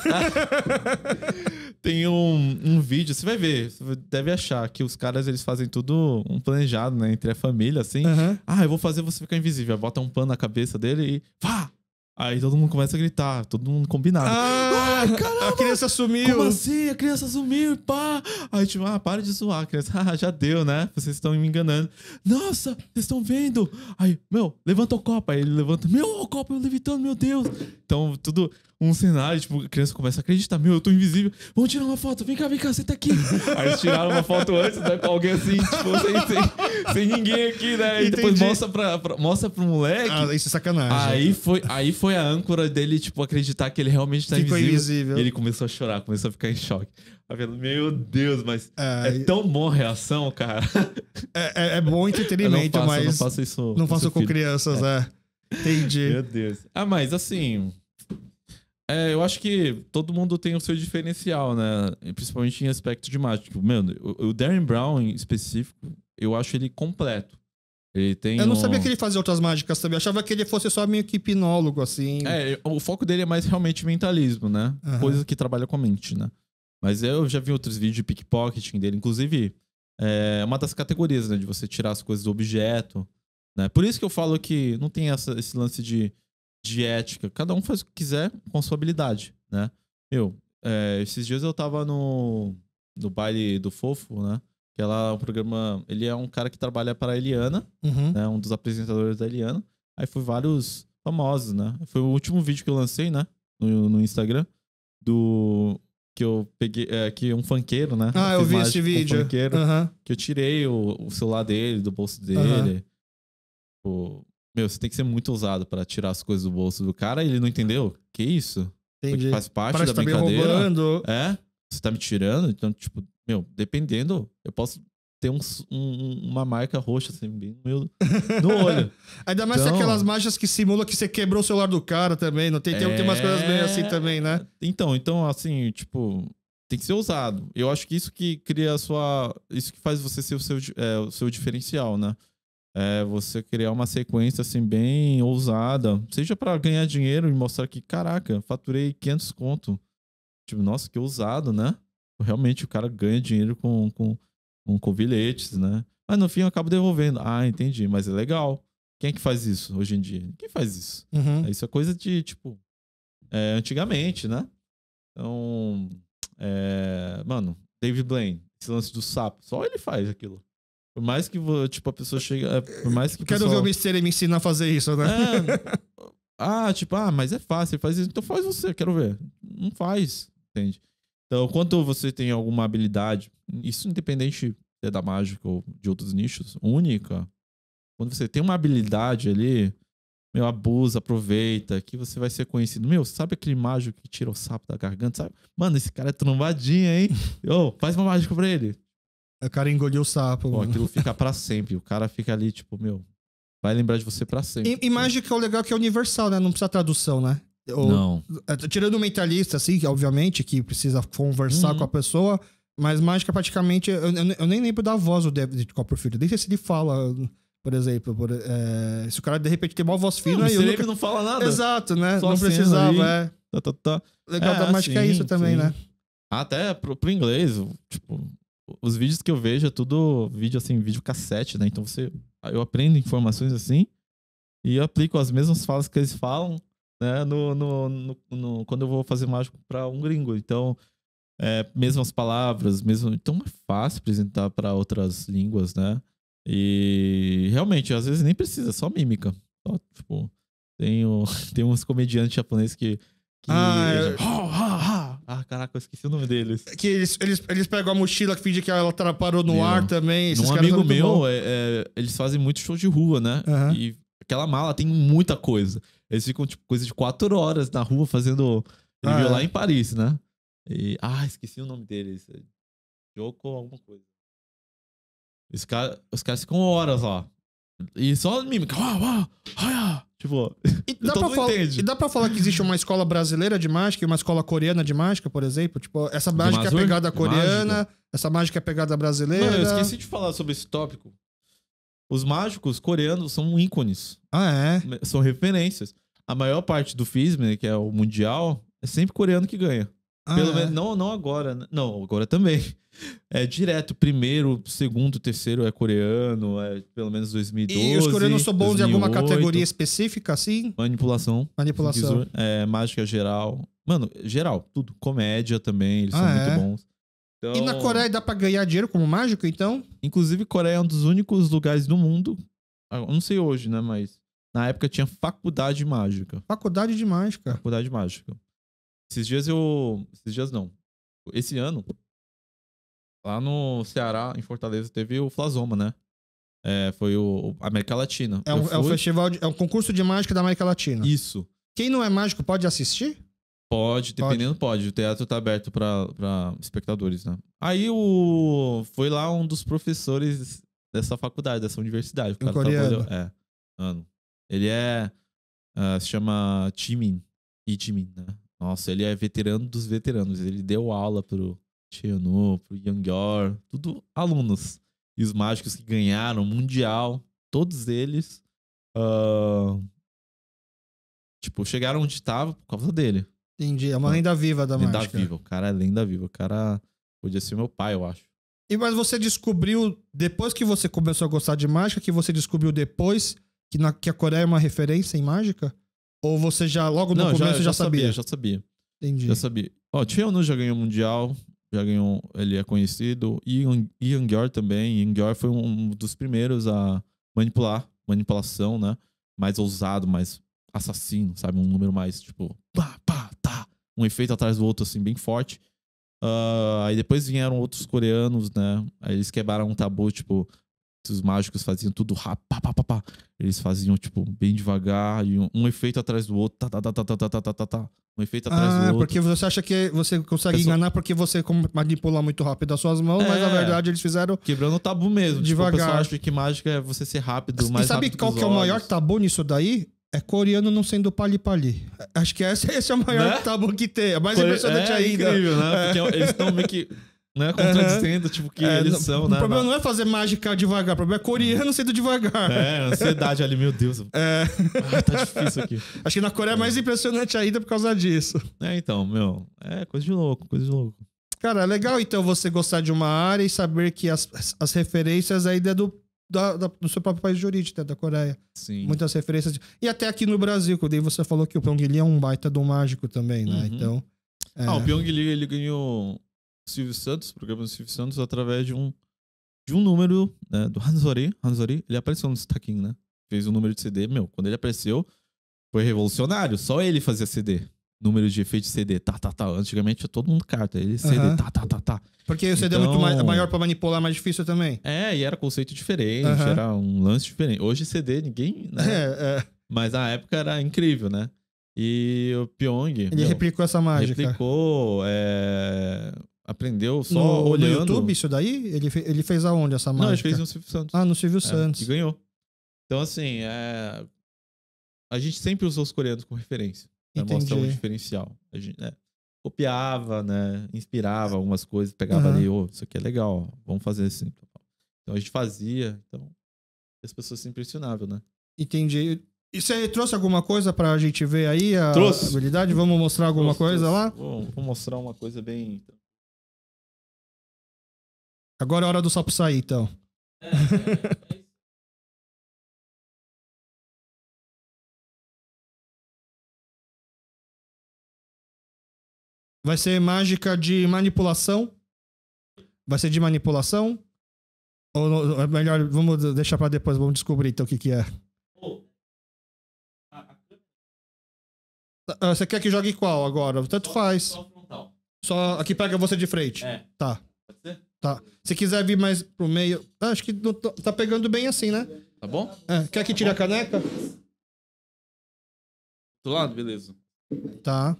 tem um, um vídeo, você vai ver, você deve achar que os caras eles fazem tudo um planejado, né? Entre a família, assim. Uhum. Ah, eu vou fazer você ficar invisível. Bota um pano na cabeça dele e. Vá! Aí todo mundo começa a gritar, todo mundo combinado. Ah, caramba, A criança sumiu! Como assim? A criança sumiu, pá! Aí tipo, ah, para de zoar, criança. Ah, já deu, né? Vocês estão me enganando. Nossa, vocês estão vendo? Aí, meu, levanta o copo. Aí ele levanta, meu, o copo eu levitando, meu Deus! Então, tudo um cenário, tipo, a criança começa a acreditar, meu, eu tô invisível, vamos tirar uma foto, vem cá, vem cá, senta aqui. Aí eles tiraram uma foto antes, né, com alguém assim, tipo, sem, sem, sem ninguém aqui, né? E depois mostra pra, pra, mostra pro moleque. Ah, isso é sacanagem. Aí foi, aí foi a âncora dele, tipo, acreditar que ele realmente tá invisível. invisível. E ele começou a chorar, começou a ficar em choque. Tá meu Deus, mas é, é tão bom a reação, cara. É, é, é bom entretenimento, eu não faço, mas. Não faço isso. Não faço com crianças, é. é. Entendi. Meu Deus. Ah, mas assim. É, eu acho que todo mundo tem o seu diferencial, né? Principalmente em aspecto de mágica. Tipo, o Darren Brown em específico, eu acho ele completo. Ele tem eu não um... sabia que ele fazia outras mágicas também. Eu achava que ele fosse só meio que hipnólogo, assim. É, o foco dele é mais realmente mentalismo, né? Uhum. Coisas que trabalha com a mente, né? Mas eu já vi outros vídeos de pickpocketing dele, inclusive. É uma das categorias, né? De você tirar as coisas do objeto. Né? Por isso que eu falo que não tem essa, esse lance de de ética. Cada um faz o que quiser com sua habilidade, né? Meu, é, esses dias eu tava no, no baile do Fofo, né? Que ela é um programa. Ele é um cara que trabalha para a Eliana, uhum. né? Um dos apresentadores da Eliana. Aí foi vários famosos, né? Foi o último vídeo que eu lancei, né? No, no Instagram. Do. Que eu peguei. É, que um funkeiro, né? Ah, eu, eu vi esse vídeo. Um uhum. Que eu tirei o, o, celular dele, do bolso dele. Uhum. O, meu, você tem que ser muito ousado para tirar as coisas do bolso do cara. Ele não entendeu? Que isso? Entendi. Porque faz parte Parece da que tá brincadeira. Me roubando. É? Você tá me tirando? Então, tipo, meu, dependendo, eu posso ter um, um, uma marca roxa assim, bem no, no olho. Ainda mais é então... aquelas marchas que simulam que você quebrou o celular do cara também, não tem, tem, é... tem umas coisas bem assim é. também, né? Então, então assim, tipo, tem que ser ousado. Eu acho que isso que cria a sua, isso que faz você ser o seu, é, o seu diferencial, né? é você criar uma sequência assim bem ousada, seja para ganhar dinheiro e mostrar que, caraca, faturei 500 conto. Tipo, nossa, que ousado, né? Realmente o cara ganha dinheiro com, com, com, com bilhetes, né? Mas no fim eu acabo devolvendo. Ah, entendi, mas é legal. Quem é que faz isso hoje em dia? Quem faz isso? Uhum. Isso é coisa de, tipo, é, antigamente, né? Então, é, mano, David Blaine, esse lance do sapo, só ele faz aquilo. Por mais que, tipo, a pessoa chegue. É, por mais que. Quero pessoal... ver o e me ensinar a fazer isso, né? É... ah, tipo, ah, mas é fácil, faz isso. Então faz você, quero ver. Não faz, entende? Então, quando você tem alguma habilidade, isso independente é da mágica ou de outros nichos, única, quando você tem uma habilidade ali, meu, abusa, aproveita, que você vai ser conhecido. Meu, sabe aquele mágico que tira o sapo da garganta? Sabe? Mano, esse cara é trombadinho, hein? Ô, oh, faz uma mágica pra ele. O cara engoliu o sapo. Pô, aquilo fica para sempre. O cara fica ali, tipo, meu, vai lembrar de você para sempre. E, mágica é o legal é que é universal, né? Não precisa tradução, né? Ou, não. É, tirando o mentalista, assim, obviamente, que precisa conversar uhum. com a pessoa, mas mágica praticamente. Eu, eu, eu nem lembro da voz do David Copperfield. É nem sei se ele fala, por exemplo. Por, é, se o cara de repente tem uma voz fina. Não, e o nunca... não fala nada. Exato, né? Só não precisava, aí. é. Tá, tá, tá. Legal é, da tá, mágica é isso também, sim. né? Até pro, pro inglês, tipo, os vídeos que eu vejo é tudo vídeo assim, vídeo cassete, né? Então você eu aprendo informações assim e aplico as mesmas falas que eles falam, né, no, no, no, no quando eu vou fazer mágico para um gringo. Então, é, mesmas palavras, mesmo, então é fácil apresentar para outras línguas, né? E realmente, às vezes nem precisa, só mímica. Só, tipo, tem, o, tem uns comediantes japoneses que, que ah, é. Ah, caraca, eu esqueci o nome deles. É que eles, eles, eles pegam a mochila que finge que ela parou no meu. ar também. Esses um amigo meu, é, é, eles fazem muito show de rua, né? Uhum. E aquela mala tem muita coisa. Eles ficam, tipo, coisa de quatro horas na rua fazendo. Ele ah, é. lá em Paris, né? E, ah, esqueci o nome deles. É Joko alguma coisa. Os, cara, os caras ficam horas lá. E só mímica. Uau, uau, uau. tipo, e dá, pra falar, e dá pra falar que existe uma escola brasileira de mágica e uma escola coreana de mágica, por exemplo? Tipo, essa mágica é pegada coreana, essa mágica é pegada brasileira. Mano, eu esqueci de falar sobre esse tópico. Os mágicos coreanos são ícones. Ah, é? São referências. A maior parte do FISM, né, que é o mundial, é sempre coreano que ganha. Ah, Pelo é? menos, não, não agora. Né? Não, agora também. É direto, primeiro, segundo, terceiro é coreano, é pelo menos 2012. E os coreanos são bons em alguma categoria específica, assim? Manipulação. Manipulação. É, mágica geral. Mano, geral, tudo. Comédia também, eles ah, são é? muito bons. Então... E na então Coreia dá pra ganhar dinheiro como mágico, então? Inclusive, Coreia é um dos únicos lugares do mundo. Ah, não sei hoje, né? Mas na época tinha faculdade mágica. Faculdade de mágica. Faculdade mágica. Esses dias eu. Esses dias não. Esse ano, lá no Ceará, em Fortaleza, teve o Flazoma, né? É, foi o América Latina. É, é um, fui... é um, festival, de, é um concurso de mágica da América Latina. Isso. Quem não é mágico pode assistir? Pode, dependendo, pode. pode. O teatro tá aberto para espectadores, né? Aí o foi lá um dos professores dessa faculdade, dessa universidade. O é um coreano. É, ano. Ele é uh, se chama Jimin, e Jimin, né? Nossa, ele é veterano dos veteranos. Ele deu aula pro Cheonu, pro Youngyor, tudo alunos. E os mágicos que ganharam mundial, todos eles, uh, tipo, chegaram onde tava por causa dele. Entendi, é uma lenda viva da lenda mágica. Lenda viva, o cara é lenda viva. O cara podia ser meu pai, eu acho. E mas você descobriu, depois que você começou a gostar de mágica, que você descobriu depois que, na, que a Coreia é uma referência em mágica? Ou você já, logo no Não, começo, já, já sabia? Já sabia. Entendi. Já sabia. Ó, oh, já ganhou Mundial, já ganhou, ele é conhecido. E Ian Gyor também. Ian Gyor foi um dos primeiros a manipular, manipulação, né? Mais ousado, mais assassino, sabe? Um número mais, tipo, pá, pá, tá. Um efeito atrás do outro, assim, bem forte. Uh, aí depois vieram outros coreanos, né? Aí eles quebraram um tabu, tipo, os mágicos faziam tudo rápido, pá, pá, pá, Eles faziam, tipo, bem devagar, e um, um, efeito atrás do outro, tá, tá, tá, tá, tá, tá, tá, tá, tá. tá. Um efeito atrás ah, do outro. porque você acha que você consegue Pessoa... enganar porque você manipula muito rápido as suas mãos, é, mas na é. verdade eles fizeram. Quebrando o tabu mesmo. Devagar. Tipo, o acha que mágica é você ser rápido, mais E sabe rápido qual que, que é o maior tabu nisso daí? É coreano não sendo pali-pali. Acho que esse, esse é o maior né? tabu que tem. É mais Core... impressionante é, é ainda. É incrível, né? É. Porque eles estão meio que né? Contradizendo, uhum. tipo, que é, eles são, O né, problema não é fazer mágica devagar, o problema é coreano sendo devagar. É, ansiedade ali, meu Deus. É. Ah, tá difícil aqui. Acho que na Coreia é mais impressionante ainda por causa disso. É, então, meu. É coisa de louco, coisa de louco. Cara, é legal então você gostar de uma área e saber que as, as referências ainda é do da, da, do seu próprio país de origem, né? da Coreia. Sim. Muitas referências. De... E até aqui no Brasil, que você falou que o Pyong é um baita do mágico também, né? Uhum. Então. É... Ah, o é. Pyong ele ganhou Silvio Santos, programa do Silvio Santos, através de um, de um número né, do Hanzori. Hanzori, ele apareceu no destaquinho, né? Fez um número de CD, meu, quando ele apareceu, foi revolucionário, só ele fazia CD. Número de efeito de CD, tá, tá, tá. Antigamente todo mundo carta, ele CD, uhum. tá, tá, tá, tá. Porque o CD então... é muito então mais, maior pra manipular, mais difícil também. É, e era conceito diferente, uhum. era um lance diferente. Hoje CD ninguém, né? É, é. Mas na época era incrível, né? E o Pyong. Ele meu, replicou essa mágica. Replicou. É... Aprendeu só no, olhando. No YouTube, isso daí? Ele, ele fez aonde essa mágica? Não, ele fez no Silvio Santos. Ah, no Silvio é, Santos. E ganhou. Então, assim, é... a gente sempre usou os coreanos como referência. Né? Mostrar um diferencial. A gente, né? Copiava, né? Inspirava algumas coisas, pegava uhum. ali, oh, isso aqui é legal, vamos fazer assim. Então a gente fazia, então as pessoas se impressionavam, né? Entendi. E você trouxe alguma coisa pra gente ver aí? A trouxe. habilidade? Vamos mostrar alguma trouxe, coisa trouxe. lá? Vou, vou mostrar uma coisa bem Agora é hora do sapo sair, então. É, é, é Vai ser mágica de manipulação? Vai ser de manipulação? Ou é melhor, vamos deixar pra depois, vamos descobrir então o que que é. Ah, você quer que jogue qual agora? Tanto faz. Só, só aqui pega você de frente. É. Tá. Pode ser? Tá. Se quiser vir mais pro meio. Ah, acho que não tá pegando bem assim, né? Tá bom? É, quer que tire a caneca? Do lado, beleza. Tá.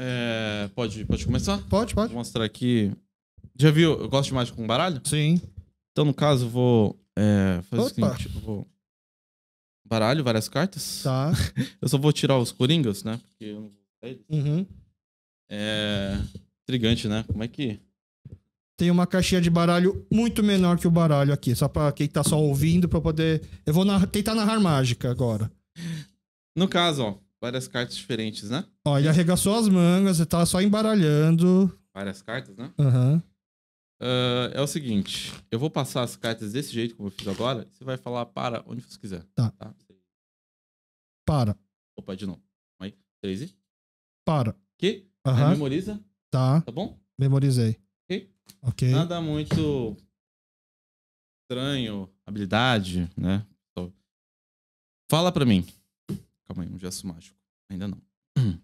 É, pode, pode começar? Pode, pode. Vou mostrar aqui. Já viu? Eu gosto mágica com baralho? Sim. Então, no caso, vou é, fazer Opa. o seguinte: eu vou. Baralho, várias cartas. Tá. eu só vou tirar os coringas, né? Porque eu não vou Uhum. É. Intrigante, né? Como é que. Tem uma caixinha de baralho muito menor que o baralho aqui, só para quem tá só ouvindo, para poder. Eu vou narrar... tentar narrar mágica agora. No caso, ó, várias cartas diferentes, né? Ó, ele arregaçou as mangas ele tá só embaralhando. Várias cartas, né? Aham. Uhum. Uh, é o seguinte, eu vou passar as cartas desse jeito como eu fiz agora. Você vai falar para onde você quiser. Tá. tá? Para. Opa, de novo. Aí, três e. Para. Que? Uhum. Aí memoriza. Tá. Tá bom? Memorizei. Ok. okay. Nada muito estranho, habilidade, né? Fala pra mim. Calma aí, um gesto mágico. Ainda não.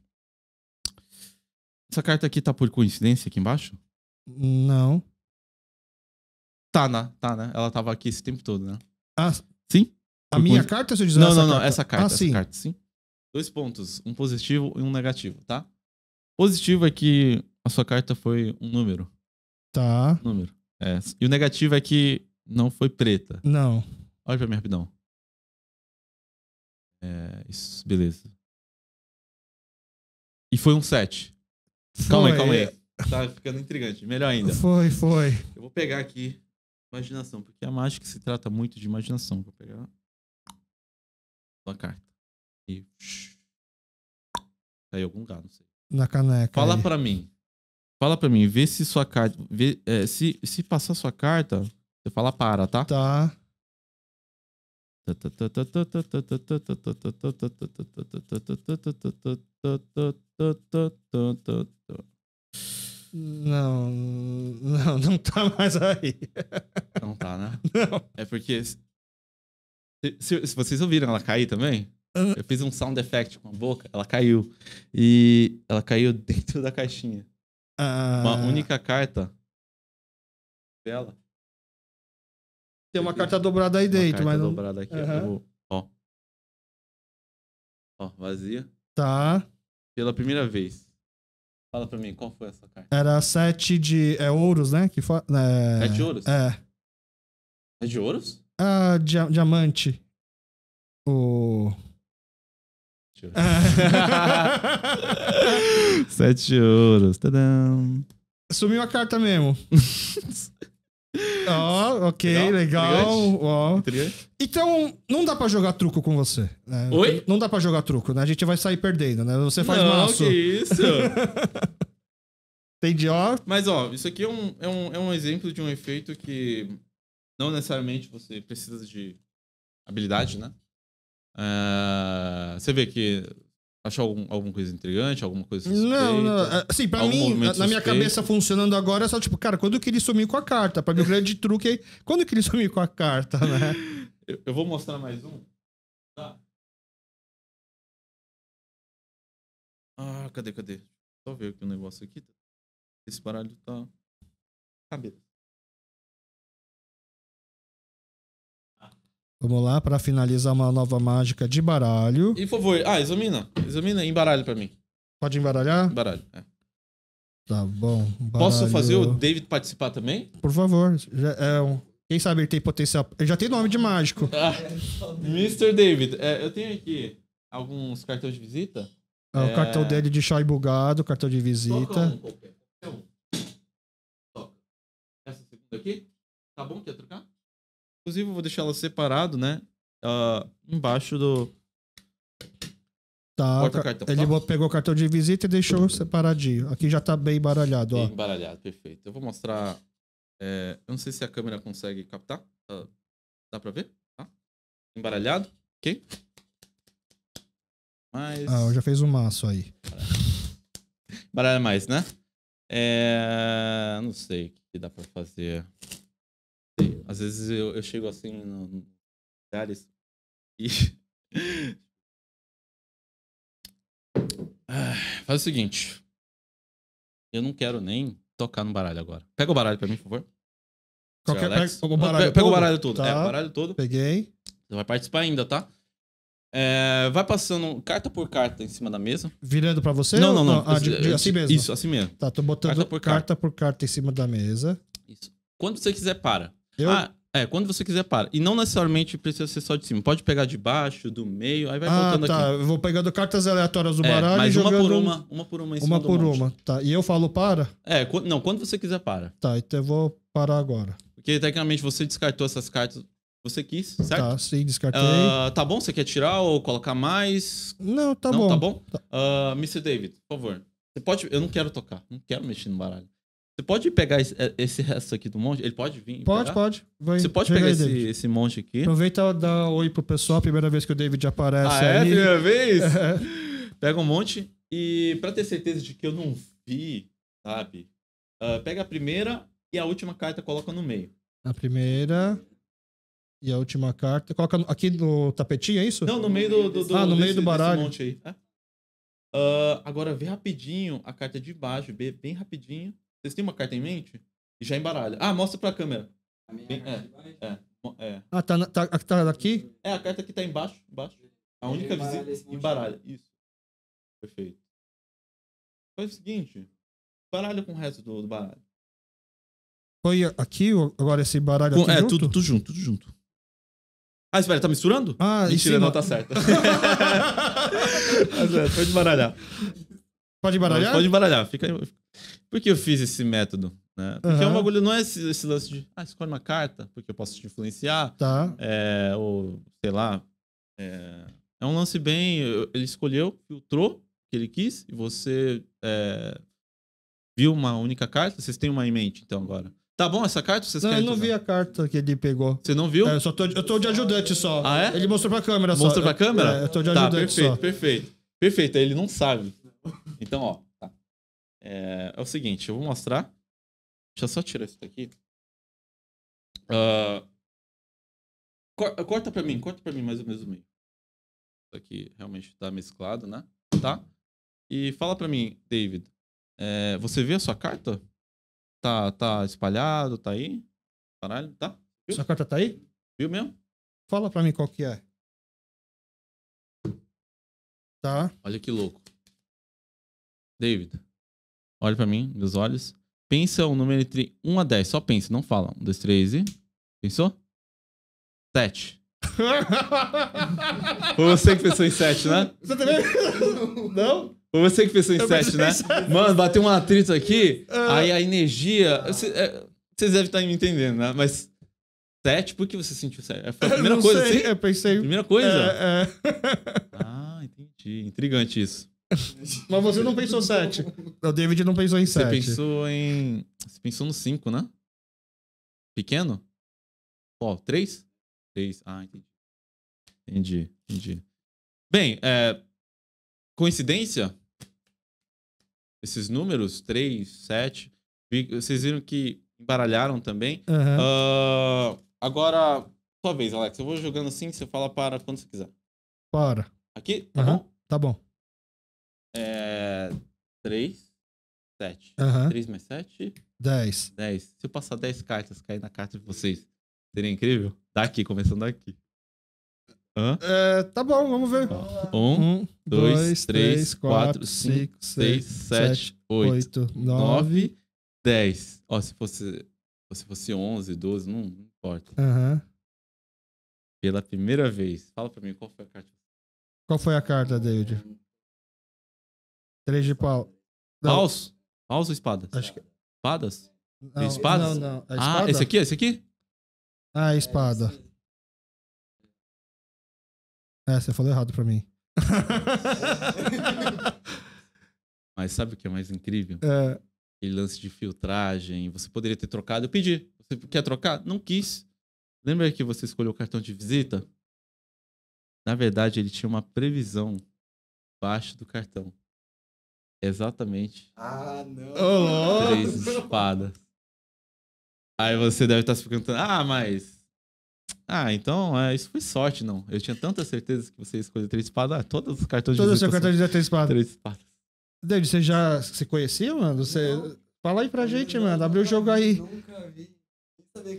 Essa carta aqui tá por coincidência aqui embaixo? Não. Tá, né? Tá, né? Ela tava aqui esse tempo todo, né? Ah. Sim? A minha coinc... carta, se eu dizer Não, não, não. Carta? Essa carta. Ah, essa sim. carta, sim. Dois pontos. Um positivo e um negativo, tá? Positivo é que a sua carta foi um número. Tá. Um número. É. E o negativo é que não foi preta. Não. Olha pra mim rapidão. É, isso, beleza. E foi um 7. Calma aí, calma aí. Tá ficando intrigante. Melhor ainda. Foi, foi. Eu vou pegar aqui imaginação, porque a mágica se trata muito de imaginação. Vou pegar sua carta. E. Tá aí algum lugar, não sei. Na caneca. Fala aí. pra mim. Fala pra mim, vê se sua carta. Vê, é, se, se passar sua carta, você fala para, tá? Tá. Não, não, não tá mais aí. Não tá, né? Não. É porque. Se, se, se vocês ouviram ela cair também? Eu fiz um sound effect com a boca, ela caiu. E ela caiu dentro da caixinha. Ah. Uma única carta dela. Tem uma carta dobrada aí dentro, uma carta mas. Não... dobrada aqui, uhum. vou... ó. Ó, vazia. Tá. Pela primeira vez. Fala pra mim, qual foi essa carta? Era sete de. É ouros, né? Que for... é... Né? de ouros? É. É de ouros? Ah, dia... diamante. O. Oh. Sete euros. Sete euros. Tadam. Sumiu a carta mesmo. Ó, oh, ok, legal. legal. Oh. Então, não dá pra jogar truco com você. Né? Oi? Não dá pra jogar truco, né? A gente vai sair perdendo, né? Você faz não, Que isso? Entendi, ó. Mas, ó, isso aqui é um, é, um, é um exemplo de um efeito que não necessariamente você precisa de habilidade, né? Eh, você vê que Achou algum, alguma coisa intrigante, alguma coisa suspeita? Não, não. Eh, assim, pra mim, na, na minha cabeça funcionando agora, é só tipo, cara, quando que ele sumiu com a carta? Pra mim, o grande truque é quando que ele sumiu com a carta, né? eu, eu, vou mostrar mais um. Tá. Ah, cadê, cadê? Só ver aqui o negócio aqui. Esse baralho tá... Cabeça. Tá Vamos lá para finalizar uma nova mágica de baralho. E por favor, ah, examina. Examina e embaralha para mim. Pode embaralhar? Embaralho. É. Tá bom. Baralho. Posso fazer o David participar também? Por favor. Já, é quem sabe ele tem potencial. Ele já tem nome de mágico. Ah, Mr. David, é, eu tenho aqui alguns cartões de visita. é... O é. cartão dele de chá e bugado, cartão de visita. Toca um, então, Toca. Essa segunda aqui? Tá bom? Quer trocar? Inclusive, eu vou deixar ela separado, né? Uh, embaixo do. Tá, cartão, ele tá? pegou o cartão de visita e deixou separadinho. Aqui já tá bem embaralhado, bem ó. embaralhado, perfeito. Eu vou mostrar. É, eu não sei se a câmera consegue captar. Uh, dá pra ver? Tá? Embaralhado, ok? Mas... Ah, eu já fez um maço aí. Baralha mais, né? É... Não sei o que dá pra fazer sei. Às vezes eu, eu chego assim no lugares e. faz o seguinte. Eu não quero nem tocar no baralho agora. Pega o baralho pra mim, por favor. Qualquer pega, o baralho pega, pega o baralho todo. Tá. É, baralho todo. Peguei. Você vai participar ainda, tá? É, vai passando carta por carta em cima da mesa. Virando pra você? Não, não, não. Ah, de, de, assim mesmo. Isso, assim mesmo. Tá, tô botando carta por carta, carta por carta em cima da mesa. Isso. Quando você quiser, para. Eu... Ah, é, quando você quiser, para. E não necessariamente precisa ser só de cima. Pode pegar de baixo, do meio, aí vai ah, voltando tá. aqui. Eu vou pegando cartas aleatórias do é, baralho. Mas uma por uma, uma por uma em cima Uma por uma, tá. E eu falo para? É, não, quando você quiser, para. Tá, então eu vou parar agora. Porque tecnicamente você descartou essas cartas. Você quis, certo? Tá, sim, descartei. Uh, tá bom? Você quer tirar ou colocar mais? Não, tá não, bom. Tá bom? Tá. Uh, ah, Mr. David, por favor. Você pode. Eu não quero tocar. Não quero mexer no baralho. Você pode pegar é, esse, resto aqui do monte? Ele pode vir? Pode, pegar? pode. Vai. Você pode pegar aí, esse, esse monte aqui? Aproveita e dá oi pro pessoal, primeira vez que o David aparece. Ah, é? Primeira vez? É. Pega um monte e, para ter certeza de que eu não vi, sabe? Uh, pega a primeira e a última carta coloca no meio. A primeira. E a última carta. Coloca aqui no tapetinho, é isso? Não, no meio do. do, do ah, no desse, meio do baralho. monte aí. É? Uh, agora vê rapidinho a carta de baixo, vê bem rapidinho vocês têm uma carta em mente? E já embaralha. Ah, mostra pra câmera. Bem, é, é, é, é. Ah, tá, tá, tá aqui? É, a carta que tá embaixo. embaixo. A única visita. Embaralha. Isso. Perfeito. Faz o seguinte. Baralha com o resto do, do baralho. Foi aqui, agora esse baralho aqui. É, junto? Tudo, tudo junto, tudo junto. Ah, espera, tá misturando? Ah, Mentira, não tá certa. Mas, é, pode baralhar. Pode baralhar? pode embaralhar, fica aí. Por que eu fiz esse método? Né? Porque uhum. é um bagulho, não é esse, esse, lance de, ah, escolhe uma carta, porque eu posso te influenciar. Tá. É, ou, sei lá. É, é, um lance bem. Ele escolheu, filtrou o que ele quis, e você é, viu uma única carta. Vocês têm uma em mente, então, agora. Tá bom essa carta? Vocês não, eu não vi a carta que ele pegou. Você não viu? É, eu, só tô, eu tô de ajudante só. Ah, é? Ele mostrou pra câmera mostrou só. Mostrou pra câmera? É, eu tô de tá, ajudante tá, perfeito, só. Perfeito, perfeito. Perfeito, ele não sabe. Então, ó. É, é o seguinte, eu vou mostrar. Deixa eu só tirar isso daqui. Uh, cor, corta pra mim, corta pra mim mais ou menos o meio. Isso aqui realmente tá mesclado, né? Tá? E fala pra mim, David. É, você vê a sua carta? Tá, tá espalhado, tá aí? Caralho, tá? Viu? Sua carta tá aí? Viu mesmo? Fala pra mim qual que é. Tá. Olha que louco. David, Olha para mim, meus olhos. Pensa um número entre 1 a 10. Só pensa, não fala. 1, 2, 3 e. Pensou? 7. Foi você que pensou em 7, né? Você também? Não? Foi você que pensou em 7, né? Em Mano, bateu um atrito aqui, ah. aí a energia. É, vocês é, devem estar me entendendo, né? Mas 7, por que você sentiu 7? É, foi a primeira coisa, sei, assim? Eu pensei. Primeira coisa? É, é. ah, entendi. Intrigante isso. Mas você não pensou sete. O David não pensou em sete. Você pensou em. Você pensou no cinco, né? Pequeno? ó Três? Três. Ah, entendi. Entendi, entendi. Bem, é... coincidência? Esses números, três, sete. Vocês viram que embaralharam também. Uhum. Uh... agora, sua vez, Alex. Eu vou jogando assim, você fala para quando você quiser. Para. Aqui? Tá uhum. bom? Tá bom é, 3, 7. Uhum. 3 mais 7? 10. 10. Se eu passar 10 cartas, cair na carta de vocês, seria incrível? Daqui, começando daqui. Hã? É, tá bom, vamos ver. 1, 2, 3, 4, 5, 6, 7, 8, 9, 10. Ó, se fosse, se fosse 11, 12, não, não importa. Uhum. Pela primeira vez. Fala pra mim qual foi a carta. Qual foi a carta, David? Três de pau. Não. Paus? Paus ou espadas? Acho que... Espadas? Não, espadas? Não, não. É ah, esse aqui? Esse aqui? Ah, é espada. É, você falou errado pra mim. Mas sabe o que é mais incrível? É. Aquele lance de filtragem. Você poderia ter trocado. Eu pedi. Você quer trocar? Não quis. Lembra que você escolheu o cartão de visita? Na verdade, ele tinha uma previsão baixa do cartão. Exatamente. Ah, não. Oh, Três espadas. Aí você deve estar tá se perguntando, ah, mas. Ah, então, é, isso foi sorte, não. Eu tinha tanta certeza que você escolheu três espadas. Ah, todos os cartões todos de Todos os cartões de três espadas. Três espadas. David, você já se conhecia, mano? Você... Fala aí pra gente, não, mano. Abriu o jogo aí. Nunca vi.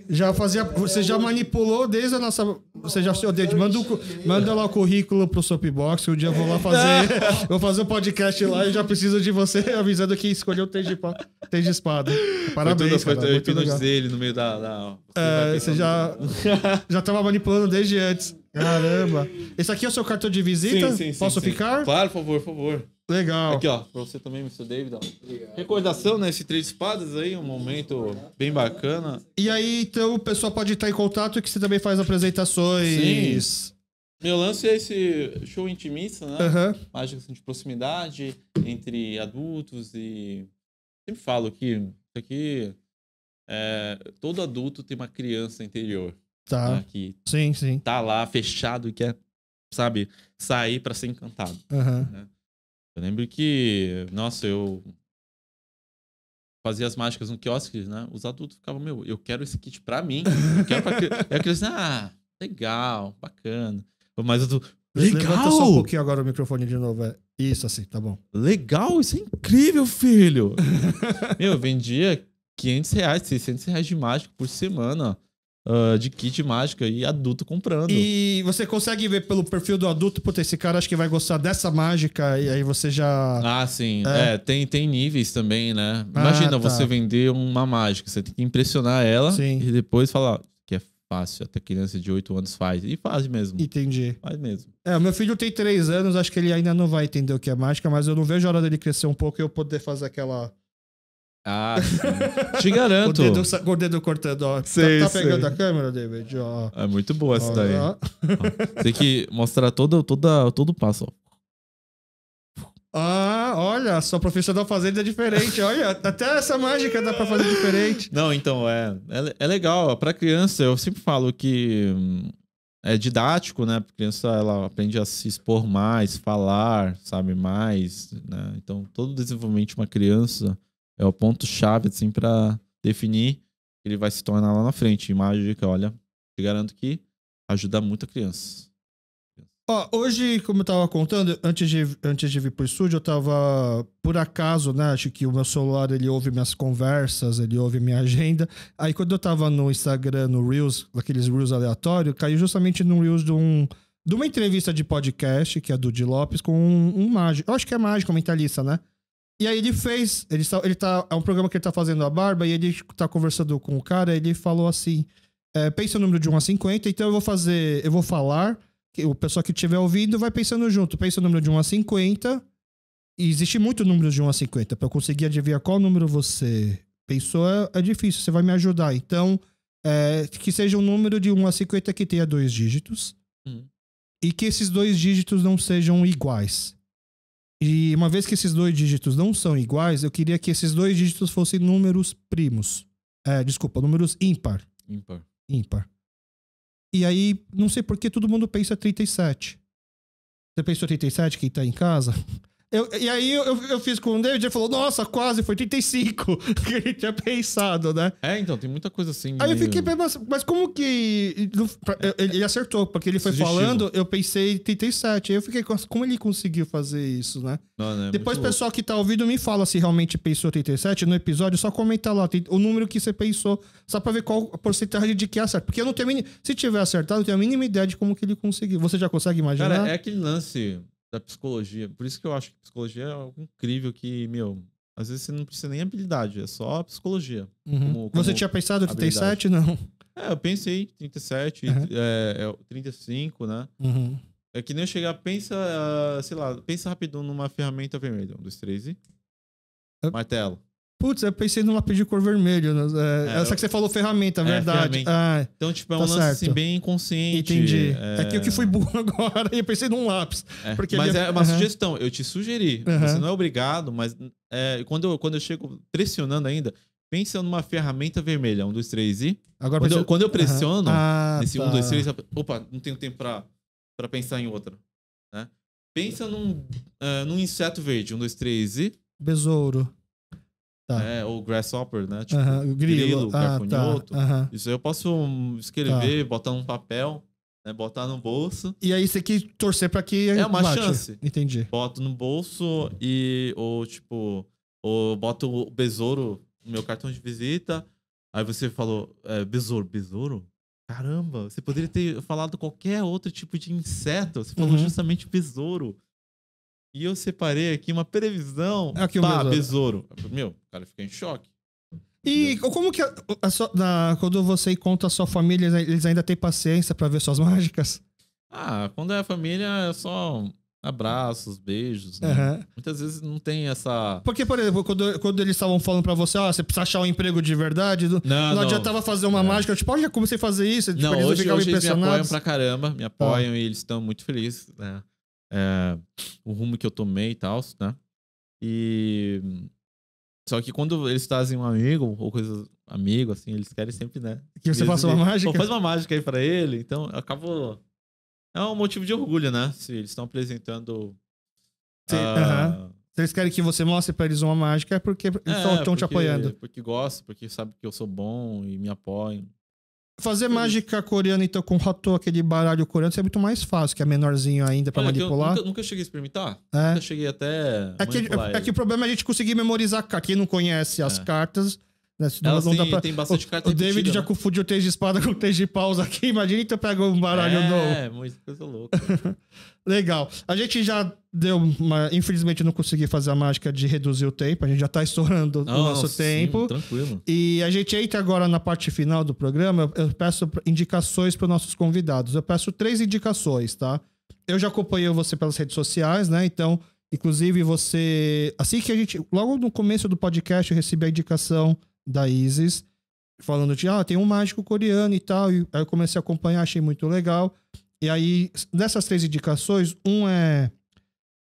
Já fazia. Você já manipulou desde a nossa. Você já se odeia. Manda, o, manda lá o currículo pro Soapbox, um dia eu vou lá fazer. vou fazer um podcast lá e já preciso de você avisando que escolheu o Tejo de, Espada. Parabéns. Foi tudo, cara, foi, foi dele no meio da. da é, você já. já tava manipulando desde antes. Caramba. Esse aqui é o seu cartão de visita? Sim, sim, sim, Posso ficar? Claro, por favor, por favor. Legal. Aqui, ó, pra você também, Mr. David. Ó. Recordação, né? Esse Três Espadas aí, um momento bem bacana. E aí, então, o pessoal pode estar em contato que você também faz apresentações. Sim. Meu lance é esse show intimista, né? Uhum. Mágica assim, de proximidade entre adultos e. Sempre falo que isso aqui. É... Todo adulto tem uma criança interior. Tá. Né? Que sim, sim. Tá lá fechado e quer, sabe, sair para ser encantado. Uhum. Né? Eu lembro que, nossa, eu fazia as mágicas no quiosque, né? Os adultos ficavam, meu, eu quero esse kit pra mim. Eu quero pra... Aí a assim, ah, legal, bacana. Mas eu tô, Legal! Levanta só um pouquinho agora o microfone de novo. É. Isso, assim, tá bom. Legal, isso é incrível, filho! Meu, eu vendia 500 reais, 600 reais de mágico por semana. Ó. Uh, de kit mágica e adulto comprando. E você consegue ver pelo perfil do adulto, puta, esse cara acho que vai gostar dessa mágica, e aí você já. Ah, sim. É, é tem, tem níveis também, né? Ah, Imagina ah, tá. você vender uma mágica, você tem que impressionar ela sim. e depois falar que é fácil, até criança de 8 anos faz. E faz mesmo. Entendi. Faz mesmo. É, o meu filho tem 3 anos, acho que ele ainda não vai entender o que é mágica, mas eu não vejo a hora dele crescer um pouco e eu poder fazer aquela ah, te garanto. O dedo, o dedo cortando, ó. Tá, sei, tá, tá pegando sei. a câmera, David? Ó. É muito boa essa ó, daí. Ó. Tem que mostrar todo, todo todo o passo, ó. Ah, olha, sua profissão da fazenda é diferente. Olha, até essa mágica dá pra fazer diferente. Não, então, é, é, é legal. Pra criança, eu sempre falo que hum, é didático, né? A criança ela aprende a se expor mais, falar, sabe mais, né? Então, todo desenvolvimento de uma criança é o ponto chave assim para definir que ele vai se tornar lá na frente. Imagem mágica, olha, te garanto que ajuda muito a criança. Ó, hoje, como eu tava contando, antes de, antes de vir pro estúdio, eu tava, por acaso, né? Acho que o meu celular, ele ouve minhas conversas, ele ouve minha agenda. Aí, quando eu tava no Instagram, no Reels, daqueles Reels aleatório, caiu justamente no Reels de, um, de uma entrevista de podcast, que é do Di Lopes, com um, um mágico. Eu acho que é mágico, mentalista, né? E aí ele fez, ele tá, ele tá, é um programa que ele tá fazendo a barba e ele tá conversando com o cara, ele falou assim, é, pensa o número de 1 a 50, então eu vou fazer, eu vou falar, que o pessoal que estiver ouvindo vai pensando junto, pensa o número de 1 a 50, e existe muito números de 1 a 50, para eu conseguir adivinhar qual número você pensou é, é difícil, você vai me ajudar, então é, que seja um número de 1 a 50 que tenha dois dígitos, hum. e que esses dois dígitos não sejam iguais. E uma vez que esses dois dígitos não são iguais, eu queria que esses dois dígitos fossem números primos. É, desculpa, números ímpar. Ímpar. Ímpar. E aí, não sei por que todo mundo pensa 37. Você pensou 37, quem tá em casa? Eu, e aí eu, eu fiz com o David e ele falou, nossa, quase, foi 35 que a gente tinha pensado, né? É, então, tem muita coisa assim. Aí meio... eu fiquei, mas, mas como que... Ele acertou, porque ele foi Sugestivo. falando, eu pensei 37. Aí eu fiquei, como ele conseguiu fazer isso, né? Não, não, né, é Depois o pessoal louco. que tá ouvindo me fala se realmente pensou 37 no episódio, só comenta lá o número que você pensou, só pra ver qual a porcentagem de que acerta. Porque eu não tenho... Se tiver acertado, eu tenho a mínima ideia de como que ele conseguiu. Você já consegue imaginar? Cara, é aquele lance da psicologia. Por isso que eu acho que psicologia é algo incrível que, meu, às vezes você não precisa nem habilidade, é só psicologia. Uhum. Como, como você tinha pensado 37, não? É, eu pensei 37, uhum. é, 35, é, né? Uhum. É que nem eu chegar, pensa, ah, sei lá, pensa rapidão numa ferramenta vermelha. Um, dois, três e. Martelo. Putz, eu pensei no lápis de cor vermelho. Né? É, é só que você falou ferramenta, é verdade. Ferramenta. Ah, então, tipo, é tá um tá lance assim, bem inconsciente. Entendi. É... é que eu que fui burro agora e eu pensei num lápis. É, porque mas é-, é uma uhum. sugestão, eu te sugeri. Uhum. Você não é obrigado, mas quando, eu, quando eu chego pressionando ainda, Pensa numa ferramenta vermelha, um, dois, três e. Agora quando, eu, quando eu pressiono uhum. ah, nesse tá. um, dois, três, opa, não tenho tempo pra, pra pensar em outra. Né? Pensa num, uh, num inseto verde, um, dois, três e. Besouro. Tá. Né? Ou grasshopper, né? Tipo, uh -huh. grilo, grilo ah, gafanhoto. Tá. Uh -huh. Isso aí eu posso escrever, tá. botar num papel, né? botar no bolso. E aí você tem que torcer para que. É uma chance. Entendi. Boto no bolso e. Ou tipo. Ou boto o besouro no meu cartão de visita. Aí você falou: é, besouro, besouro? Caramba, você poderia ter falado qualquer outro tipo de inseto. Você falou uhum. justamente besouro. E eu separei aqui uma previsão. É aqui pá, besouro. Meu, cara fica em choque. E como que a, a sua, na, quando você conta a sua família, eles ainda têm paciência para ver suas mágicas? Ah, quando é família, é só abraços, beijos, né? Uhum. Muitas vezes não tem essa. Porque, por exemplo, quando, quando eles estavam falando pra você, ah, você precisa achar um emprego de verdade, não, não, não. adiantava fazer uma é. mágica, tipo, olha, comecei a fazer isso. Não, tipo, eles hoje, hoje eles me apoiam pra caramba, me tá. apoiam ah. e eles estão muito felizes, né? é, o rumo que eu tomei e tal, né? E. Só que quando eles trazem um amigo ou coisa amigo, assim, eles querem sempre, né? Que você faça uma mágica? faz uma mágica aí pra ele. Então, acabou. É um motivo de orgulho, né? Se eles estão apresentando. Se, uh... Ah, -huh. Se eles querem que você mostre pra eles uma mágica, é porque eles estão é, te apoiando. Porque gosta, porque sabe que eu sou bom e me apoiam. Fazer uhum. mágica coreana, então, com Hatô, aquele baralho coreano, é muito mais fácil, que é menorzinho ainda para manipular. Eu nunca, nunca, cheguei a experimentar. É. Nunca cheguei até. É que, é que o problema é a gente conseguir memorizar Quem não conhece as é. cartas. Né, Elas não tem, dá pra... tem bastante o, O David já né? confundiu o três de espada com o três de paus aqui. Imagina então pega um baralho é, novo. É, muito coisa louca. Legal. A gente já deu uma. Infelizmente, eu não consegui fazer a mágica de reduzir o tempo. A gente já tá estourando oh, o nosso sim, tempo. Tranquilo. E a gente entra agora na parte final do programa. Eu peço indicações para nossos convidados. Eu peço três indicações, tá? Eu já acompanhei você pelas redes sociais, né? Então, inclusive, você. Assim que a gente. Logo no começo do podcast, eu recebi a indicação da Isis falando de ah, tem um mágico coreano e tal. E aí eu comecei a acompanhar, achei muito legal. E aí, dessas três indicações, um é,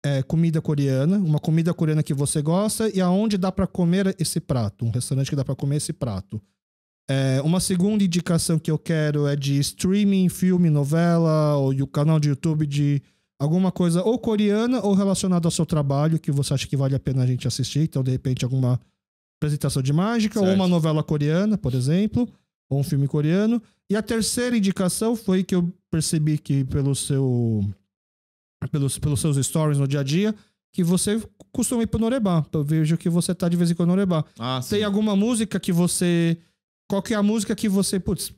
é, comida coreana, uma comida coreana que você gosta e aonde dá para comer esse prato, um restaurante que dá para comer esse prato. É, uma segunda indicação que eu quero é de streaming, filme, novela ou o canal de YouTube de alguma coisa ou coreana ou relacionada ao seu trabalho que você acha que vale a pena a gente assistir. Então, de repente, alguma apresentação de mágica certo. ou uma novela coreana, por exemplo um filme coreano. E a terceira indicação foi que eu percebi que pelo seu, pelos, pelos seus stories no dia a dia, que você costuma ir pro Norebá. Eu vejo que você tá de vez em quando no Norebá. Ah, Tem alguma música que você qual que é a música que você, putz,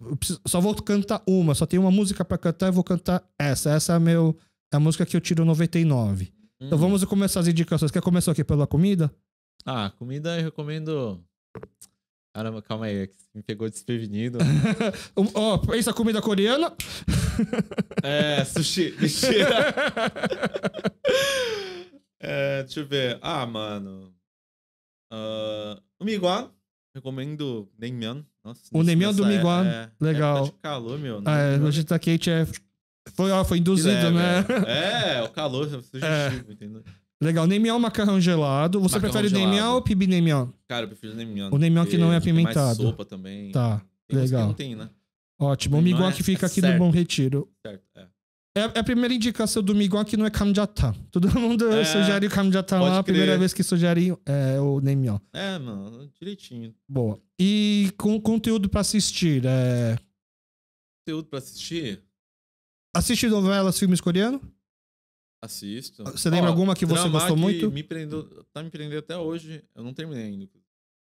só vou cantar uma, só tem uma música para cantar, eu vou cantar essa. Essa é a, meu, é a música que eu tiro 99. Então hum. Então vamos começar as indicações. Quer começar aqui pela comida? Ah, comida eu recomendo Caramba, calma aí, me pegou desprevenido. Ó, oh, pensa comida coreana. é, sushi. Mentira. é, deixa eu ver. Ah, mano. Uh, o miguan Recomendo Nenmian. Nossa, o Nenmian do miguan É, Legal. É calor, meu. Ah, é, no Jita é. Foi, ó, foi induzido, né? É, o calor é sugestivo, é. entendeu? Legal, Neimion, macarrão gelado. Você macarrão prefere gelado. Neimion ou pibi Neimion? Cara, eu prefiro Neimion. O Neimion que não é apimentado. Tem sopa também. Tá, tem legal. Não tem, né? Ótimo, o Miguel é, que fica é aqui certo. Bom Retiro. Certo, é. é. É a primeira indicação do miguel que não é Kamjata. Todo mundo é, sugere o Kamjata lá. A primeira vez que sugere é o Neimion. É, mano, direitinho. Boa. E com conteúdo pra assistir, é... Conteúdo pra assistir? Assiste novelas, filmes coreanos? Assisto. Você lembra alguma que você gostou que muito? Me prendeu, tá me prendendo até hoje. Eu não terminei ainda.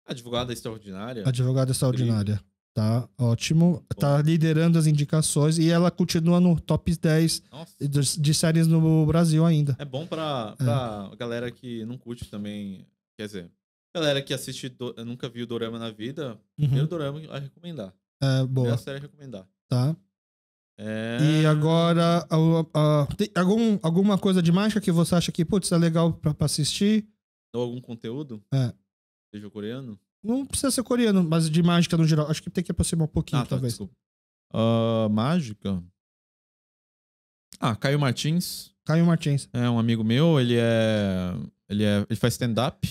Advogada Extraordinária. Advogada Extraordinária. Incrível. Tá ótimo. Tá bom. Tá liderando as indicações e ela continua no top 10 de, de, séries no Brasil ainda. É bom pra, é. pra é. galera que não curte também. Quer dizer, galera que assiste, do, nunca viu Dorama na vida, uhum. primeiro Dorama a recomendar. É, boa. Primeira a série a recomendar. Tá. É... E agora, tem algum, alguma coisa de mágica que você acha que, putz, é legal pra, pra assistir? Ou algum conteúdo? É. Seja coreano? Não precisa ser coreano, mas de mágica no geral. Acho que tem que aproximar um pouquinho, ah, tá, talvez. uh, mágica? Ah, Caio Martins. Caio Martins. É um amigo meu, ele é. Ele, é, ele faz stand-up.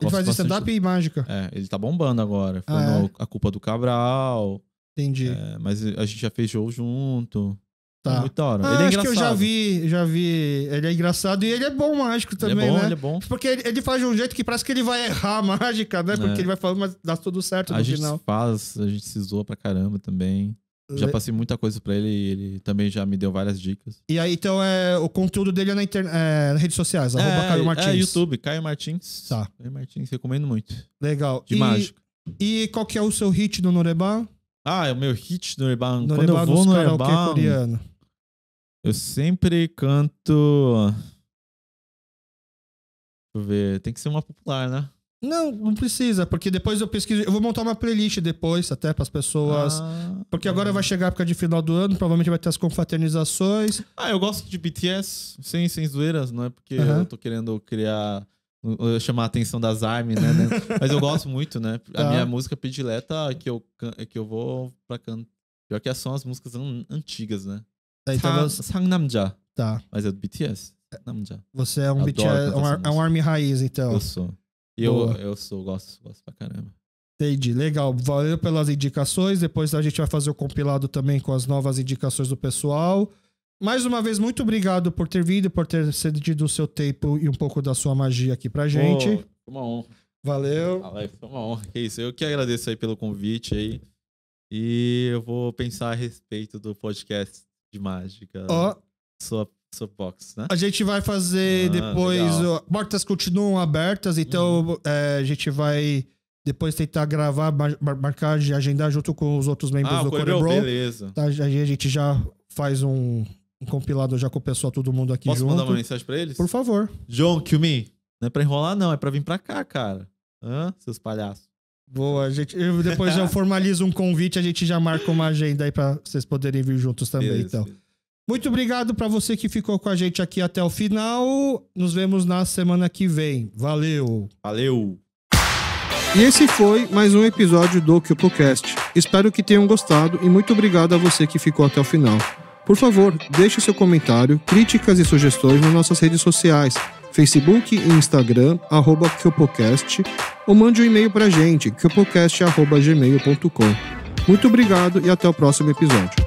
Ele faz stand-up e mágica. É, ele tá bombando agora. Foi ah, no, é? A Culpa do Cabral. Entendi. É, mas a gente já fez show junto. Tá. É muito da hora. Ah, ele é acho engraçado. que eu já vi, já vi. Ele é engraçado e ele é bom mágico também, ele é bom, né? Ele é bom. Porque ele, ele, faz de um jeito que parece que ele vai errar a mágica, né? Porque é. ele vai falando, mas dá tudo certo a no final. A gente faz, a gente se zoa pra caramba também. Já passei muita coisa pra ele e ele também já me deu várias dicas. E aí, então, é, o conteúdo dele é, na internet, é nas redes sociais, é, arroba Caio é Martins. É, YouTube, Caio Martins. Tá. Caio Martins, recomendo muito. Legal. De e, mágica. E qual que é o seu hit do Noreban? Ah, é o meu hit no Urban. Quando eu vou no é Urban, coreano. eu sempre canto. Deixa eu ver. Tem que ser uma popular, né? Não, não precisa, porque depois eu pesquiso. Eu vou montar uma playlist depois, até para as pessoas. Ah, porque tá. agora vai chegar a época de final do ano, provavelmente vai ter as confraternizações. Ah, eu gosto de BTS, sem, sem zoeiras, não é porque uh -huh. eu tô querendo criar chamar a atenção das armas, né? né? Mas eu gosto muito, né? A tá. minha música predileta que eu, que eu vou pra cantar. Pior que são as músicas an antigas, né? Tá, então você... Sangnamja. Tá. Mas é do BTS. Sangnamja. Você é um BTS, é um, é Army raiz, então. Eu sou. E eu, eu sou, gosto, gosto pra caramba. Entendi, legal. Valeu pelas indicações. Depois a gente vai fazer o compilado também com as novas indicações do pessoal. Mais uma vez, muito obrigado por ter vindo, por ter cedido o seu tempo e um pouco da sua magia aqui pra gente. Oh, foi uma honra. Valeu. Ah, foi uma honra, que isso. Eu que agradeço aí pelo convite aí. E eu vou pensar a respeito do podcast de mágica. Ó. Oh. Sua box, né? A gente vai fazer ah, depois. Legal. Portas continuam abertas, então hum. é, a gente vai depois tentar gravar, mar, marcar agendar junto com os outros membros ah, do Core Beleza. Tá, a gente já faz um, um compilado já com o pessoal, todo mundo aqui Posso junto. mandar uma mensagem pra eles? Por favor. John, Kyumi, não é pra enrolar não, é pra vir pra cá, cara. Hã? Seus palhaços. Boa, a gente, eu, depois eu formalizo um convite, a gente já marca uma agenda aí pra vocês poderem vir juntos também, Isso. então. Muito obrigado para você que ficou com a gente aqui até o final. Nos vemos na semana que vem. Valeu. Valeu. E esse foi mais um episódio do CupoCast. Espero que tenham gostado e muito obrigado a você que ficou até o final. Por favor, deixe seu comentário, críticas e sugestões nas nossas redes sociais, Facebook e Instagram, arroba Kyopocast, ou mande um e-mail para a gente, kyopocast.gmail.com. Muito obrigado e até o próximo episódio.